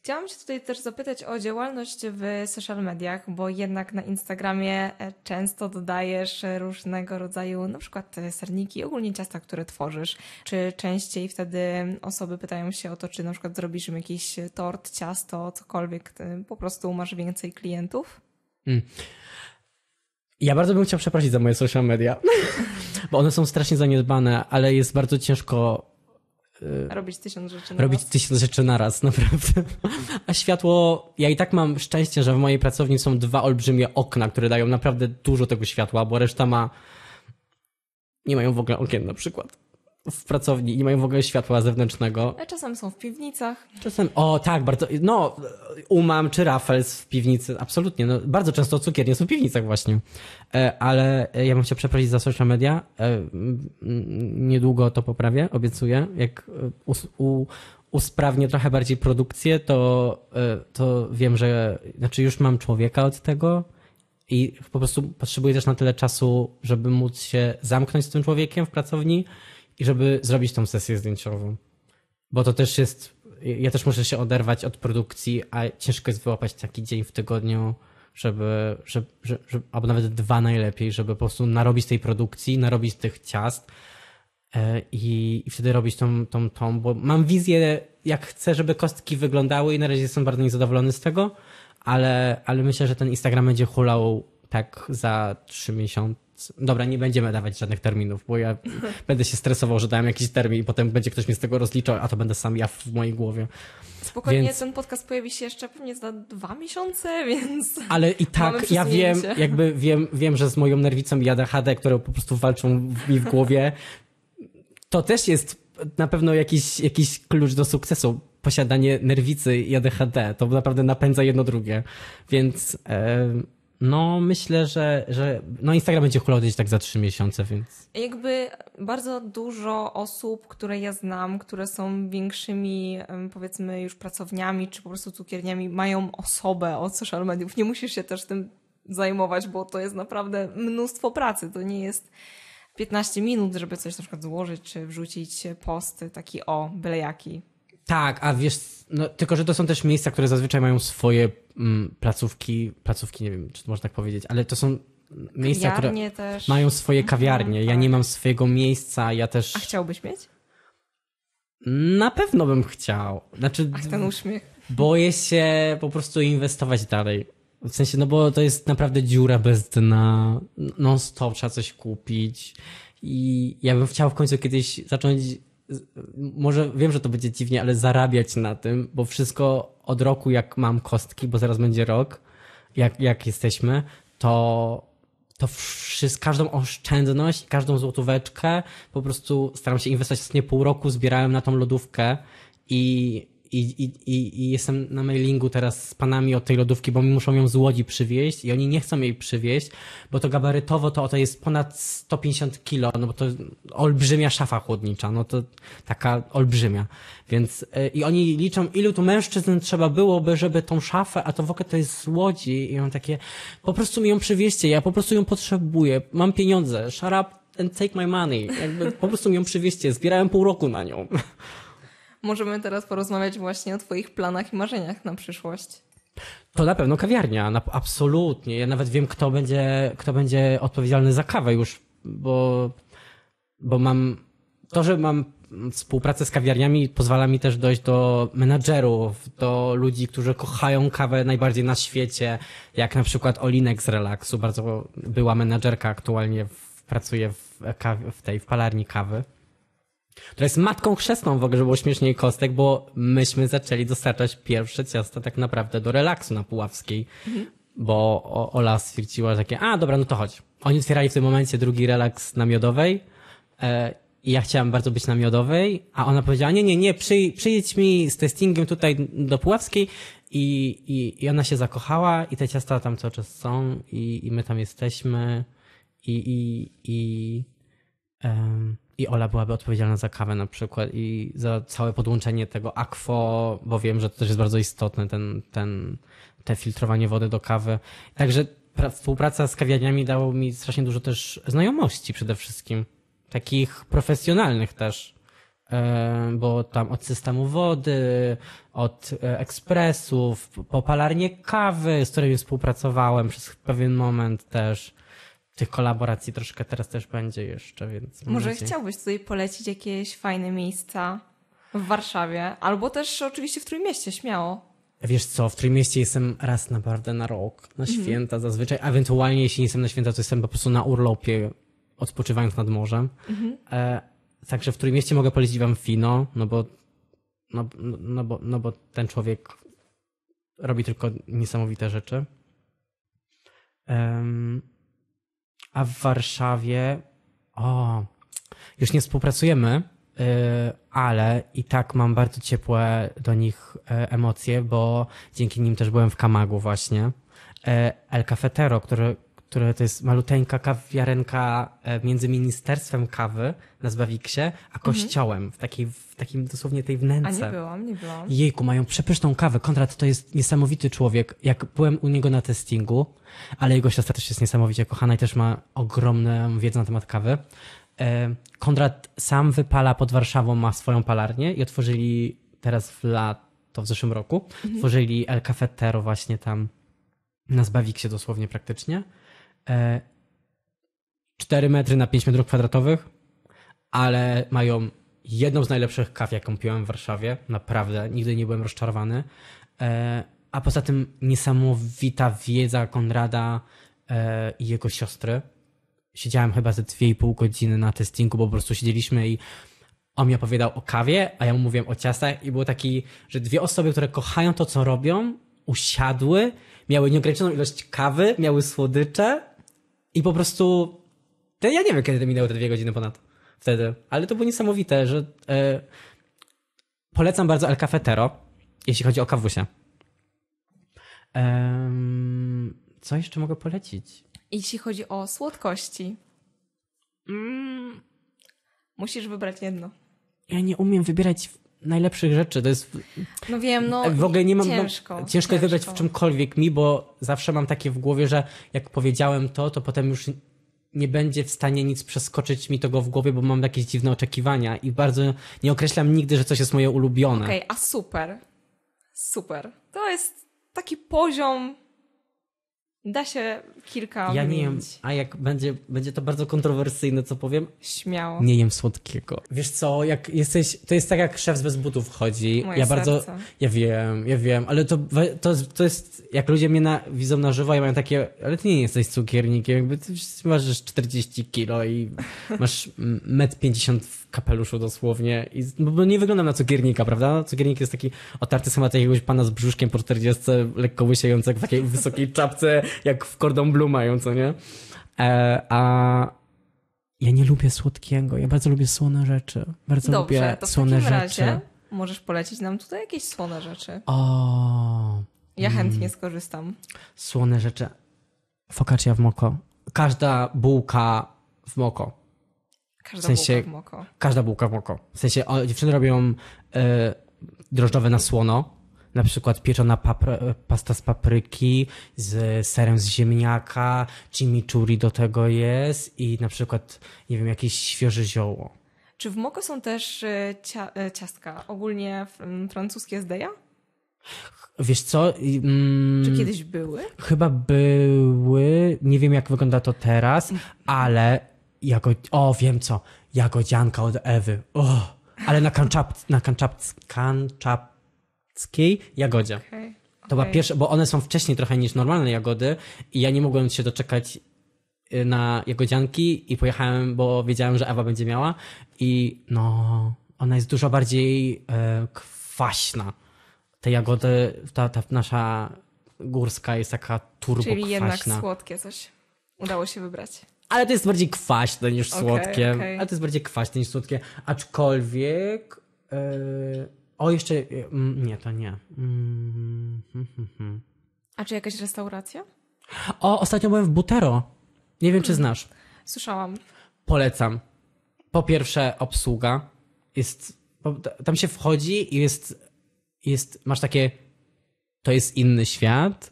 Chciałam się tutaj też zapytać o działalność w social mediach, bo jednak na Instagramie e, często dodajesz różnego rodzaju, na przykład e, serniki, ogólnie ciasta, które tworzysz. Czy częściej wtedy osoby pytają się o to, czy na przykład zrobisz im jakiś tort, ciasto, cokolwiek, e, po prostu masz więcej klientów? Mm. Ja bardzo bym chciał przeprosić za moje social media, bo one są strasznie zaniedbane, ale jest bardzo ciężko Y, robić tysiąc rzeczy na Robić raz. tysiąc rzeczy na raz, naprawdę. A światło, ja i tak mam szczęście, że w mojej pracowni są dwa olbrzymie okna, które dają naprawdę dużo tego światła, bo reszta ma. Nie mają w ogóle okien na przykład w pracowni i nie mają w ogóle światła zewnętrznego. A e, czasem są w piwnicach. Czasem, o tak, bardzo, no, Umam czy Rafael w piwnicy, absolutnie, no, bardzo często cukiernie są w piwnicach właśnie. E, ale e, ja bym chciał przeprosić za social media. Niedługo to poprawię, obiecuję. Jak us, u, usprawnię trochę bardziej produkcję, to, to wiem, że, znaczy już mam człowieka od tego i po prostu potrzebuję też na tyle czasu, żeby móc się zamknąć z tym człowiekiem w pracowni i żeby zrobić tą sesję zdjęciową. Bo to też jest, ja też muszę się oderwać od produkcji, a ciężko jest wyłapać taki dzień w tygodniu, żeby, żeby, żeby albo nawet dwa najlepiej, żeby po prostu narobić tej produkcji, narobić tych ciast e, i, i wtedy robić tą, tą, tą, bo mam wizję, jak chcę, żeby kostki wyglądały i na razie jestem bardzo niezadowolony z tego, ale, ale myślę, że ten Instagram będzie hulał tak za trzy miesiące, Dobra, nie będziemy dawać żadnych terminów, bo ja będę się stresował, że dałem jakiś termin i potem będzie ktoś mnie z tego rozliczał, a to będę sam ja w mojej głowie. Spokojnie, więc... ten podcast pojawi się jeszcze pewnie za dwa miesiące, więc. Ale i tak, ja wiem, jakby wiem, wiem, że z moją nerwicą i ADHD, które po prostu walczą mi w głowie, to też jest na pewno jakiś, jakiś klucz do sukcesu. Posiadanie nerwicy i ADHD to naprawdę napędza jedno drugie. Więc. Yy no, myślę, że, że no Instagram będzie hulał gdzieś tak za trzy miesiące, więc. Jakby bardzo dużo osób, które ja znam, które są większymi, powiedzmy, już pracowniami czy po prostu cukierniami, mają osobę od social mediów. Nie musisz się też tym zajmować, bo to jest naprawdę mnóstwo pracy. To nie jest 15 minut, żeby coś na przykład złożyć czy wrzucić post taki o byle jaki. Tak, a wiesz, no, tylko że to są też miejsca, które zazwyczaj mają swoje mm, placówki, placówki, nie wiem, czy to można tak powiedzieć, ale to są miejsca, kawiarnie które też. mają swoje mhm, kawiarnie. Ja tak. nie mam swojego miejsca, ja też... A chciałbyś mieć? Na pewno bym chciał. Znaczy, Ach, ten uśmiech. Boję się po prostu inwestować dalej. W sensie, no bo to jest naprawdę dziura bez dna, non-stop trzeba coś kupić i ja bym chciał w końcu kiedyś zacząć może wiem, że to będzie dziwnie, ale zarabiać na tym, bo wszystko od roku, jak mam kostki, bo zaraz będzie rok, jak, jak jesteśmy, to, to wszystko, każdą oszczędność, każdą złotóweczkę po prostu staram się inwestować. Ostatnie pół roku zbierałem na tą lodówkę i i, i, i jestem na mailingu teraz z panami od tej lodówki, bo mi muszą ją z Łodzi przywieźć i oni nie chcą jej przywieźć, bo to gabarytowo to, to jest ponad 150 kilo, no bo to olbrzymia szafa chłodnicza, no to taka olbrzymia. Więc yy, i oni liczą, ilu tu mężczyzn trzeba byłoby, żeby tą szafę, a to w ogóle to jest z Łodzi i on takie, po prostu mi ją przywieźcie, ja po prostu ją potrzebuję, mam pieniądze, shut up and take my money. Jakby po prostu mi ją przywieźcie, zbierałem pół roku na nią możemy teraz porozmawiać właśnie o Twoich planach i marzeniach na przyszłość. To na pewno kawiarnia, na, absolutnie. Ja nawet wiem, kto będzie, kto będzie odpowiedzialny za kawę już, bo, bo mam to, że mam współpracę z kawiarniami pozwala mi też dojść do menadżerów, do ludzi, którzy kochają kawę najbardziej na świecie, jak na przykład Olinek z Relaksu, bardzo była menadżerka aktualnie w, pracuje w, w tej w palarni kawy która jest matką chrzestną w ogóle, żeby było śmieszniej kostek, bo myśmy zaczęli dostarczać pierwsze ciasta tak naprawdę do relaksu na Puławskiej, mhm. bo Ola stwierdziła takie, a dobra, no to chodź. Oni otwierali w tym momencie drugi relaks na Miodowej e, i ja chciałam bardzo być na Miodowej, a ona powiedziała, nie, nie, nie, przyj, przyjedź mi z testingiem tutaj do Puławskiej i, i, i ona się zakochała i te ciasta tam cały czas są i, i my tam jesteśmy i, i, i um, i Ola byłaby odpowiedzialna za kawę na przykład i za całe podłączenie tego akwo, bo wiem, że to też jest bardzo istotne, ten, ten, te filtrowanie wody do kawy. Także współpraca z kawiarniami dało mi strasznie dużo też znajomości przede wszystkim. Takich profesjonalnych też. E, bo tam od systemu wody, od e, ekspresów, po palarnie kawy, z którymi współpracowałem przez pewien moment też tych kolaboracji troszkę teraz też będzie jeszcze, więc. Może nadzieję. chciałbyś tutaj polecić jakieś fajne miejsca w Warszawie, albo też oczywiście w Trójmieście, śmiało. Wiesz co, w Trójmieście jestem raz naprawdę na rok, na mhm. święta zazwyczaj, ewentualnie jeśli nie jestem na święta, to jestem po prostu na urlopie, odpoczywając nad morzem. Mhm. E, także w Trójmieście mogę polecić wam Fino, no bo, no, no, no, bo, no bo ten człowiek robi tylko niesamowite rzeczy. Um, a w Warszawie o, już nie współpracujemy, y, ale i tak mam bardzo ciepłe do nich e, emocje, bo dzięki nim też byłem w Kamagu właśnie. E, El Cafetero, który, które to jest maluteńka kawiarenka e, między Ministerstwem Kawy na Zbawiksie, a mhm. kościołem, mhm. w, takiej, w takim dosłownie tej wnęce. A nie byłam, nie byłam. Jejku, mają przepyszną kawę. Konrad to jest niesamowity człowiek. Jak byłem u niego na testingu, ale jego siostra też jest niesamowicie kochana i też ma ogromną wiedzę na temat kawy. E, Konrad sam wypala pod Warszawą, ma swoją palarnię i otworzyli teraz w to w zeszłym roku, mhm. otworzyli El Cafetero właśnie tam na Zbawiksie dosłownie praktycznie. 4 e, metry na 5 metrów kwadratowych, ale mają jedną z najlepszych kaw, jaką piłem w Warszawie. Naprawdę, nigdy nie byłem rozczarowany. E, a poza tym niesamowita wiedza Konrada e, i jego siostry. Siedziałem chyba ze 2,5 godziny na testingu, bo po prostu siedzieliśmy i on mi opowiadał o kawie, a ja mu mówiłem o ciastach i było taki, że dwie osoby, które kochają to, co robią, usiadły miały nieograniczoną ilość kawy, miały słodycze i po prostu... Ja nie wiem, kiedy minęły te dwie godziny ponad wtedy, ale to było niesamowite, że e... polecam bardzo El Cafetero, jeśli chodzi o kawusie. Ehm... co jeszcze mogę polecić? Jeśli chodzi o słodkości, mm. musisz wybrać jedno. Ja nie umiem wybierać najlepszych rzeczy. To jest. No wiem, no. W ogóle nie mam. No, ciężko, no, ciężko, jest wybrać w czymkolwiek mi, bo zawsze mam takie w głowie, że jak powiedziałem to, to potem już nie będzie w stanie nic przeskoczyć mi tego w głowie, bo mam jakieś dziwne oczekiwania i bardzo nie określam nigdy, że coś jest moje ulubione. Okej, okay, a super. Super. To jest taki poziom Da się kilka ja Ja nie jem, a jak będzie, będzie to bardzo kontrowersyjne, co powiem? Śmiało. Nie jem słodkiego. Wiesz co, jak jesteś, to jest tak jak szef bez butów chodzi. Moje ja serce. bardzo, ja wiem, ja wiem, ale to, to, to jest, jak ludzie mnie na, widzą na żywo i ja mają takie, ale ty nie jesteś cukiernikiem, jakby ty masz 40 kilo i masz met 50 w kapeluszu dosłownie. I, bo nie wyglądam na cukiernika, prawda? Cukiernik jest taki otarty schemat jakiegoś pana z brzuszkiem po 40, lekko łysiejący w takiej wysokiej czapce, jak w Cordon Blue mają, co nie? E, a ja nie lubię słodkiego, ja bardzo lubię słone rzeczy. Bardzo Dobrze, lubię to w słone takim rzeczy. Razie możesz polecić nam tutaj jakieś słone rzeczy. O. Ja chętnie mm. skorzystam. Słone rzeczy. Fokaccia w moko. Każda bułka w moko. Każda w sensie, bułka w moko. Każda bułka w moko. W sensie o, dziewczyny robią e, drożdżowe na słono, na przykład pieczona papry, pasta z papryki, z serem z ziemniaka, chimichurri do tego jest i na przykład, nie wiem, jakieś świeże zioło. Czy w moko są też e, cia e, ciastka? Ogólnie francuskie z deja? Wiesz co? Mm, Czy kiedyś były? Chyba były. Nie wiem, jak wygląda to teraz, mhm. ale Jagod... O, wiem co. Jagodzianka od Ewy. Ale na, kanczap... na kanczap... kanczapckiej jagodzie. Okay. To była pierwsza, bo one są wcześniej trochę niż normalne jagody i ja nie mogłem się doczekać y, na jagodzianki i pojechałem, bo wiedziałem, że Ewa będzie miała i no, ona jest dużo bardziej e, kwaśna. Te jagody, ta, ta nasza górska jest taka turbo Czyli kwaśna. jednak słodkie coś udało się wybrać ale to jest bardziej kwaśne niż słodkie. Okay. Ale to jest bardziej kwaśne niż słodkie. Aczkolwiek. Yy... O, jeszcze. Yy, nie, to nie. Mm-hmm. A czy jakaś restauracja? O, ostatnio byłem w Butero. Nie wiem, czy mm. znasz. Słyszałam. Polecam. Po pierwsze, obsługa. Jest. Tam się wchodzi i jest. jest masz takie. To jest inny świat.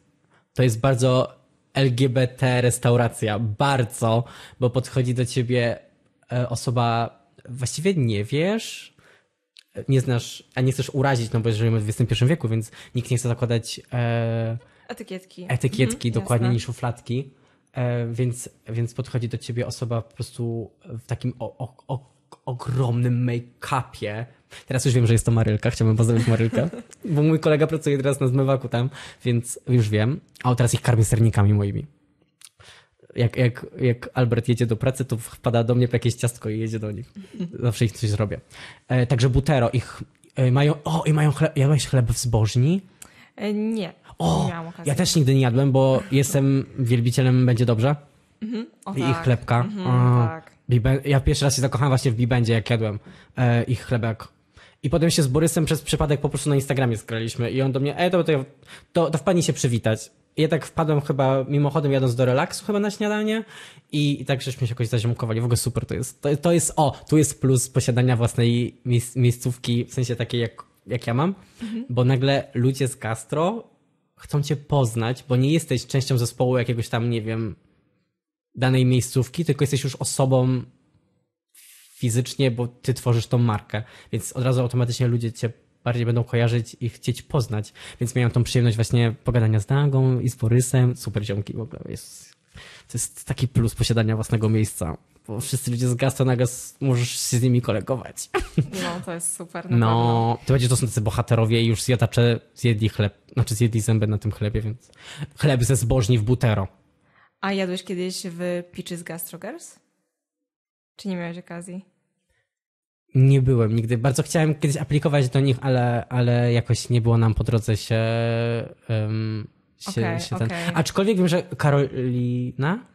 To jest bardzo LGBT restauracja. Bardzo, bo podchodzi do ciebie e, osoba, właściwie nie wiesz, nie znasz, a nie chcesz urazić, no bo żyjemy w XXI wieku, więc nikt nie chce zakładać e, etykietki. Etykietki, mhm, dokładnie, niż uflatki. E, więc, więc podchodzi do ciebie osoba po prostu w takim o, o, o, ogromnym make-upie Teraz już wiem, że jest to Marylka, chciałbym pozdrowić Marylkę, bo mój kolega pracuje teraz na zmywaku tam, więc już wiem. A teraz ich karmię sernikami moimi. Jak, jak, jak Albert jedzie do pracy, to wpada do mnie po jakieś ciastko i jedzie do nich. Zawsze ich coś zrobię. E, także butero, ich e, mają... O, i mają chleb... Jadłeś chleb w zbożni? E, nie. O, nie ja też nigdy nie jadłem, bo jestem wielbicielem Będzie Dobrze. Mhm. o, I tak. ich chlebka. Mhm. -hmm, tak. Ja pierwszy raz się zakochałem właśnie w Bibendzie, jak jadłem e, ich chlebek. I potem się z Borysem przez przypadek po prostu na Instagramie skraliśmy i on do mnie, e, to, to, to, to się przywitać. I ja tak wpadłem chyba mimochodem jadąc do relaksu chyba na śniadanie i, i tak żeśmy się jakoś zaziomkowali. W ogóle super to jest. To, to jest, o, tu jest plus posiadania własnej miejsc, miejscówki, w sensie takiej jak, jak ja mam, mhm. bo nagle ludzie z Castro chcą cię poznać, bo nie jesteś częścią zespołu jakiegoś tam, nie wiem, danej miejscówki, tylko jesteś już osobą fizycznie, bo ty tworzysz tą markę, więc od razu automatycznie ludzie cię bardziej będą kojarzyć i chcieć poznać. Więc miałem tą przyjemność właśnie pogadania z Dagą i z Borysem. Super ziomki w ogóle. Jest, to jest taki plus posiadania własnego miejsca. Bo wszyscy ludzie z gasta możesz się z nimi kolegować. No, to jest super. No, to będziesz to są tacy bohaterowie i już zjadacze zjedli chleb, znaczy zjedli zęby na tym chlebie, więc chleb ze zbożni w butero. A jadłeś kiedyś w Peaches Gastrogers? Czy nie miałeś okazji? Nie byłem nigdy. Bardzo chciałem kiedyś aplikować do nich, ale, ale jakoś nie było nam po drodze się. Um, się, okay, się ten... okay. Aczkolwiek wiem, że Karolina.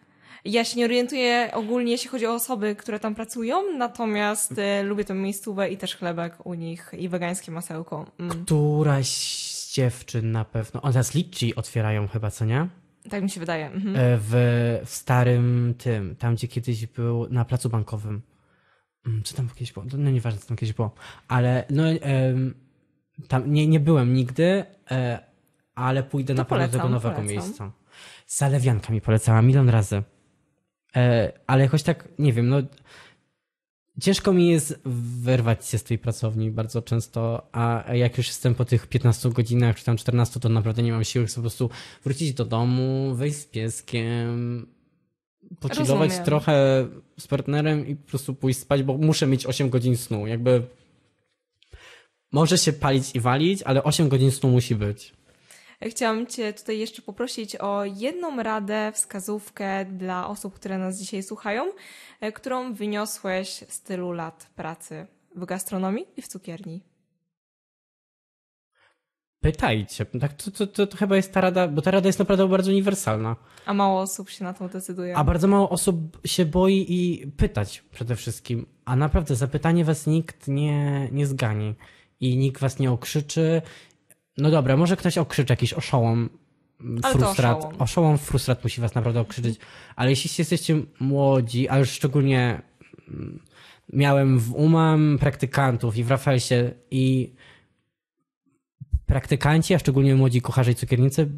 Ja się nie orientuję ogólnie, jeśli chodzi o osoby, które tam pracują, natomiast y, lubię tę miejscówę i też chlebek u nich i wegańskie masełko. Mm. Któraś z dziewczyn na pewno. O, teraz Litchi otwierają chyba, co nie? Tak mi się wydaje. Mhm. E, w, w starym tym, tam gdzie kiedyś był na placu bankowym. Mm, co tam kiedyś było? No nieważne, co tam kiedyś było. Ale no, tam nie, nie byłem nigdy, e, ale pójdę to na pewno do tego nowego polecam. miejsca. Zalewianka mi polecała milion razy. E, ale jakoś tak, nie wiem, no Ciężko mi jest wyrwać się z tej pracowni bardzo często, a jak już jestem po tych 15 godzinach, czy tam 14, to naprawdę nie mam siły, chcę po prostu wrócić do domu, wejść z pieskiem, pocilować trochę z partnerem i po prostu pójść spać, bo muszę mieć 8 godzin snu. Jakby może się palić i walić, ale 8 godzin snu musi być chciałam Cię tutaj jeszcze poprosić o jedną radę, wskazówkę dla osób, które nas dzisiaj słuchają, e, którą wyniosłeś z tylu lat pracy w gastronomii i w cukierni. Pytajcie. Tak, to, to, to, to, chyba jest ta rada, bo ta rada jest naprawdę bardzo uniwersalna. A mało osób się na to decyduje. A bardzo mało osób się boi i pytać przede wszystkim. A naprawdę zapytanie was nikt nie, nie zgani i nikt was nie okrzyczy no dobra, może ktoś okrzyczy jakiś oszołom mm, frustrat. Oszołom. oszołom frustrat musi was naprawdę okrzyczyć. Ale jeśli jesteście młodzi, a już szczególnie mm, miałem w UMAM praktykantów i w Rafelsie i praktykanci, a szczególnie młodzi kucharze i cukiernicy,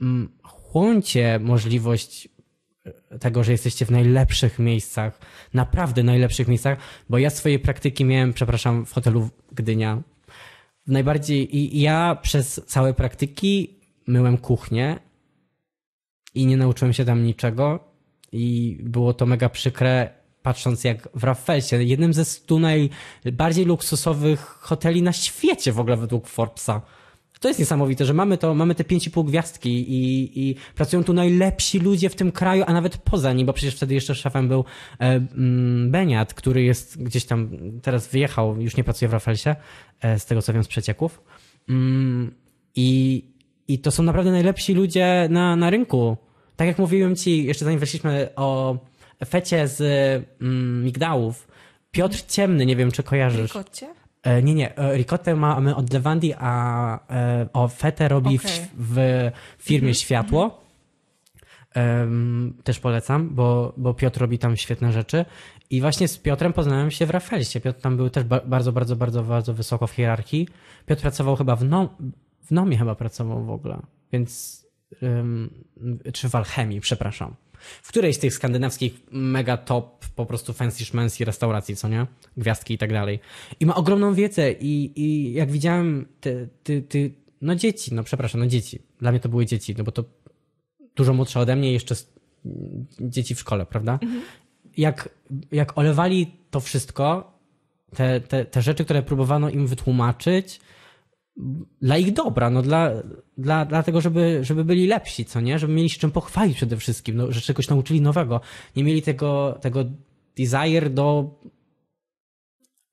mm, chłoncie możliwość e, tego, że jesteście w najlepszych miejscach, naprawdę najlepszych miejscach, bo ja swoje praktyki miałem, przepraszam, w hotelu Gdynia, w najbardziej. I ja przez całe praktyki myłem kuchnię i nie nauczyłem się tam niczego. I było to mega przykre, patrząc jak w Raffelsie, jednym ze stu najbardziej luksusowych hoteli na świecie w ogóle według Forbesa. To jest niesamowite, że mamy to, mamy te pięć i pół gwiazdki i, i pracują tu najlepsi ludzie w tym kraju, a nawet poza nim, bo przecież wtedy jeszcze szefem był e, mm, Beniat, który jest gdzieś tam, teraz wyjechał, już nie pracuje w Rafelsie, e, z tego co wiem z przecieków. Mm, I, i to są naprawdę najlepsi ludzie na, na rynku. Tak jak mówiłem ci, jeszcze zanim weszliśmy o fecie z mm, migdałów, Piotr Ciemny, nie wiem czy kojarzysz. Wilkocie? E, nie, nie, e, ricotę mamy od Lewandi, a e, o fetę robi okay. w, w, firmie mhm, Światło. Um, też polecam, bo, bo Piotr robi tam świetne rzeczy. I właśnie z Piotrem poznałem się w Rafelście. Piotr tam był też bardzo, bardzo, bardzo, bardzo wysoko w hierarchii. Piotr pracował chyba w, no, w Nomie chyba pracował w ogóle, więc um, czy w Alchemii, przepraszam w którejś z tych skandynawskich mega top po prostu fancy szmancy restauracji, co nie? Gwiazdki i tak dalej. I ma ogromną wiedzę i, i jak widziałem ty, ty, ty, no dzieci, no przepraszam, no dzieci. Dla mnie to były dzieci, no bo to dużo młodsze ode mnie jeszcze mm, dzieci w szkole, prawda? Mhm. Jak, jak olewali to wszystko, te, te, te rzeczy, które próbowano im wytłumaczyć, dla ich dobra, no dla, dla, dlatego, żeby, żeby byli lepsi, co nie? Żeby mieli się czym pochwalić przede wszystkim, no, że czegoś nauczyli nowego. Nie mieli tego, tego desire do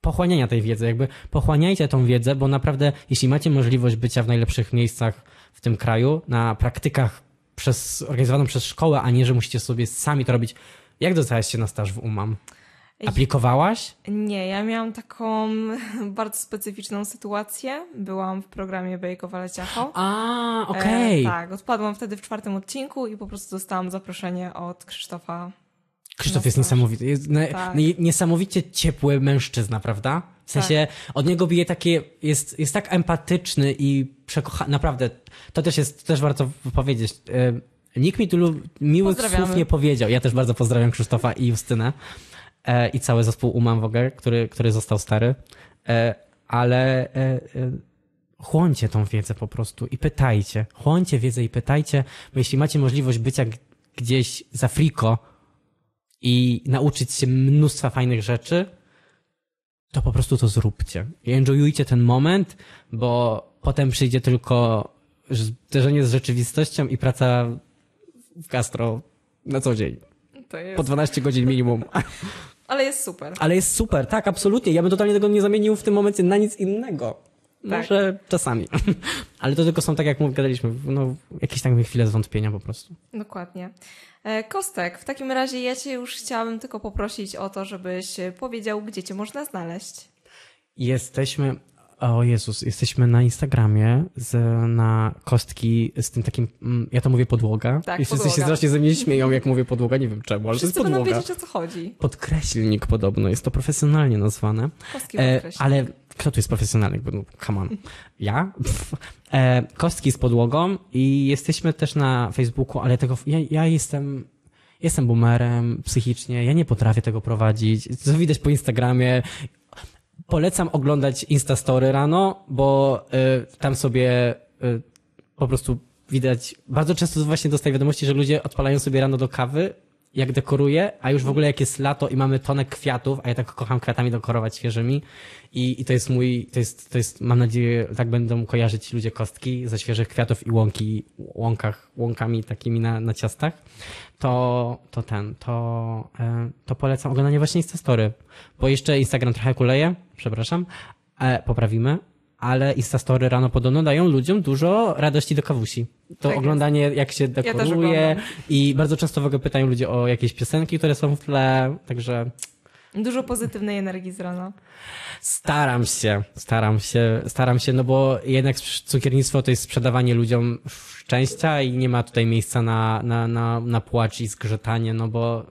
pochłaniania tej wiedzy. Jakby pochłaniajcie tą wiedzę, bo naprawdę, jeśli macie możliwość bycia w najlepszych miejscach w tym kraju, na praktykach przez, organizowaną przez szkołę, a nie, że musicie sobie sami to robić. Jak dostałeś się na staż w UMAM? Aplikowałaś? Nie, ja miałam taką bardzo specyficzną sytuację. Byłam w programie Bejkowa Leciacho. A, e, okej. Okay. Tak, odpadłam wtedy w czwartym odcinku i po prostu dostałam zaproszenie od Krzysztofa. Krzysztof jest niesamowity. Jest tak. Niesamowicie ciepły mężczyzna, prawda? W tak. sensie tak. od niego bije takie, jest, jest tak empatyczny i przekochany. Naprawdę, to też jest, też warto powiedzieć. E, nikt mi tu miłych słów nie powiedział. Ja też bardzo pozdrawiam Krzysztofa i Justynę. E, i cały zespół ogóle, który, który został stary, e, ale e, chłoncie tą wiedzę po prostu i pytajcie. Chłoncie wiedzę i pytajcie, bo jeśli macie możliwość bycia gdzieś za friko i nauczyć się mnóstwa fajnych rzeczy, to po prostu to zróbcie. I enjoyujcie ten moment, bo potem przyjdzie tylko zderzenie z rzeczywistością i praca w gastro na co dzień. Po 12 godzin minimum. Ale jest super. Ale jest super, tak, absolutnie. Ja bym totalnie tego nie zamienił w tym momencie na nic innego. Tak. Może czasami. Ale to tylko są, tak jak mówiliśmy, no, jakieś tam chwile zwątpienia po prostu. Dokładnie. E, Kostek, w takim razie ja Cię już chciałabym tylko poprosić o to, żebyś powiedział, gdzie Cię można znaleźć. Jesteśmy o Jezus, jesteśmy na Instagramie z, na kostki z tym takim, mm, ja to mówię podłoga. Tak, wszyscy podłoga. się strasznie ze mnie śmieją, jak mówię podłoga, nie wiem czemu, ale Wszyscy to jest podłoga. wiedzieć, o co chodzi. Podkreślnik podobno, jest to profesjonalnie nazwane. Kostki e, ale kto tu jest profesjonalny? No, come on. Ja? E, kostki z podłogą i jesteśmy też na Facebooku, ale tego, ja, ja jestem jestem boomerem psychicznie, ja nie potrafię tego prowadzić. Co widać po Instagramie, polecam oglądać Instastory rano, bo y, tam sobie y, po prostu widać, bardzo często właśnie dostaję wiadomości, że ludzie odpalają sobie rano do kawy, jak dekoruję, a już w ogóle jak jest lato i mamy tonę kwiatów, a ja tak kocham kwiatami dekorować świeżymi i, i to jest mój, to jest, to jest, mam nadzieję, tak będą kojarzyć ludzie kostki ze świeżych kwiatów i łąki, łąkach, łąkami takimi na, na ciastach, to, to ten, to, y, to polecam oglądanie właśnie Instastory, bo jeszcze Instagram trochę kuleje, przepraszam, e, poprawimy, ale Instastory rano podobno dają ludziom dużo radości do kawusi. To tak oglądanie, jest. jak się dekoruje ja i bardzo często w ogóle pytają ludzie o jakieś piosenki, które są w tle, także... Dużo pozytywnej energii z rana. Staram się, staram się, staram się, no bo jednak cukiernictwo to jest sprzedawanie ludziom szczęścia i nie ma tutaj miejsca na, na, na, na płacz i zgrzetanie, no bo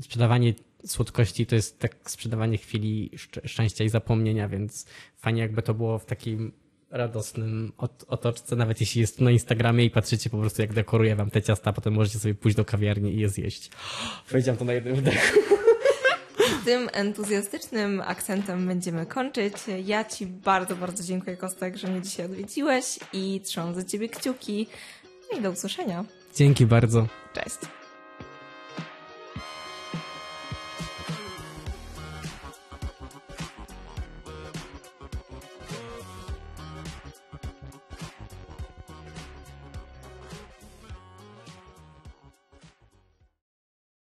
sprzedawanie słodkości to jest tak sprzedawanie chwili szcz szczęścia i zapomnienia, więc fajnie jakby to było w takim radosnym ot otoczce, nawet jeśli jest na Instagramie i patrzycie po prostu jak dekoruję wam te ciasta, potem możecie sobie pójść do kawiarni i je zjeść. Powiedziałam to na jednym wdechu. Tym entuzjastycznym akcentem będziemy kończyć. Ja Ci bardzo, bardzo dziękuję Kostek, że mnie dzisiaj odwiedziłeś i trzymam za Ciebie kciuki no i do usłyszenia. Dzięki bardzo. Cześć.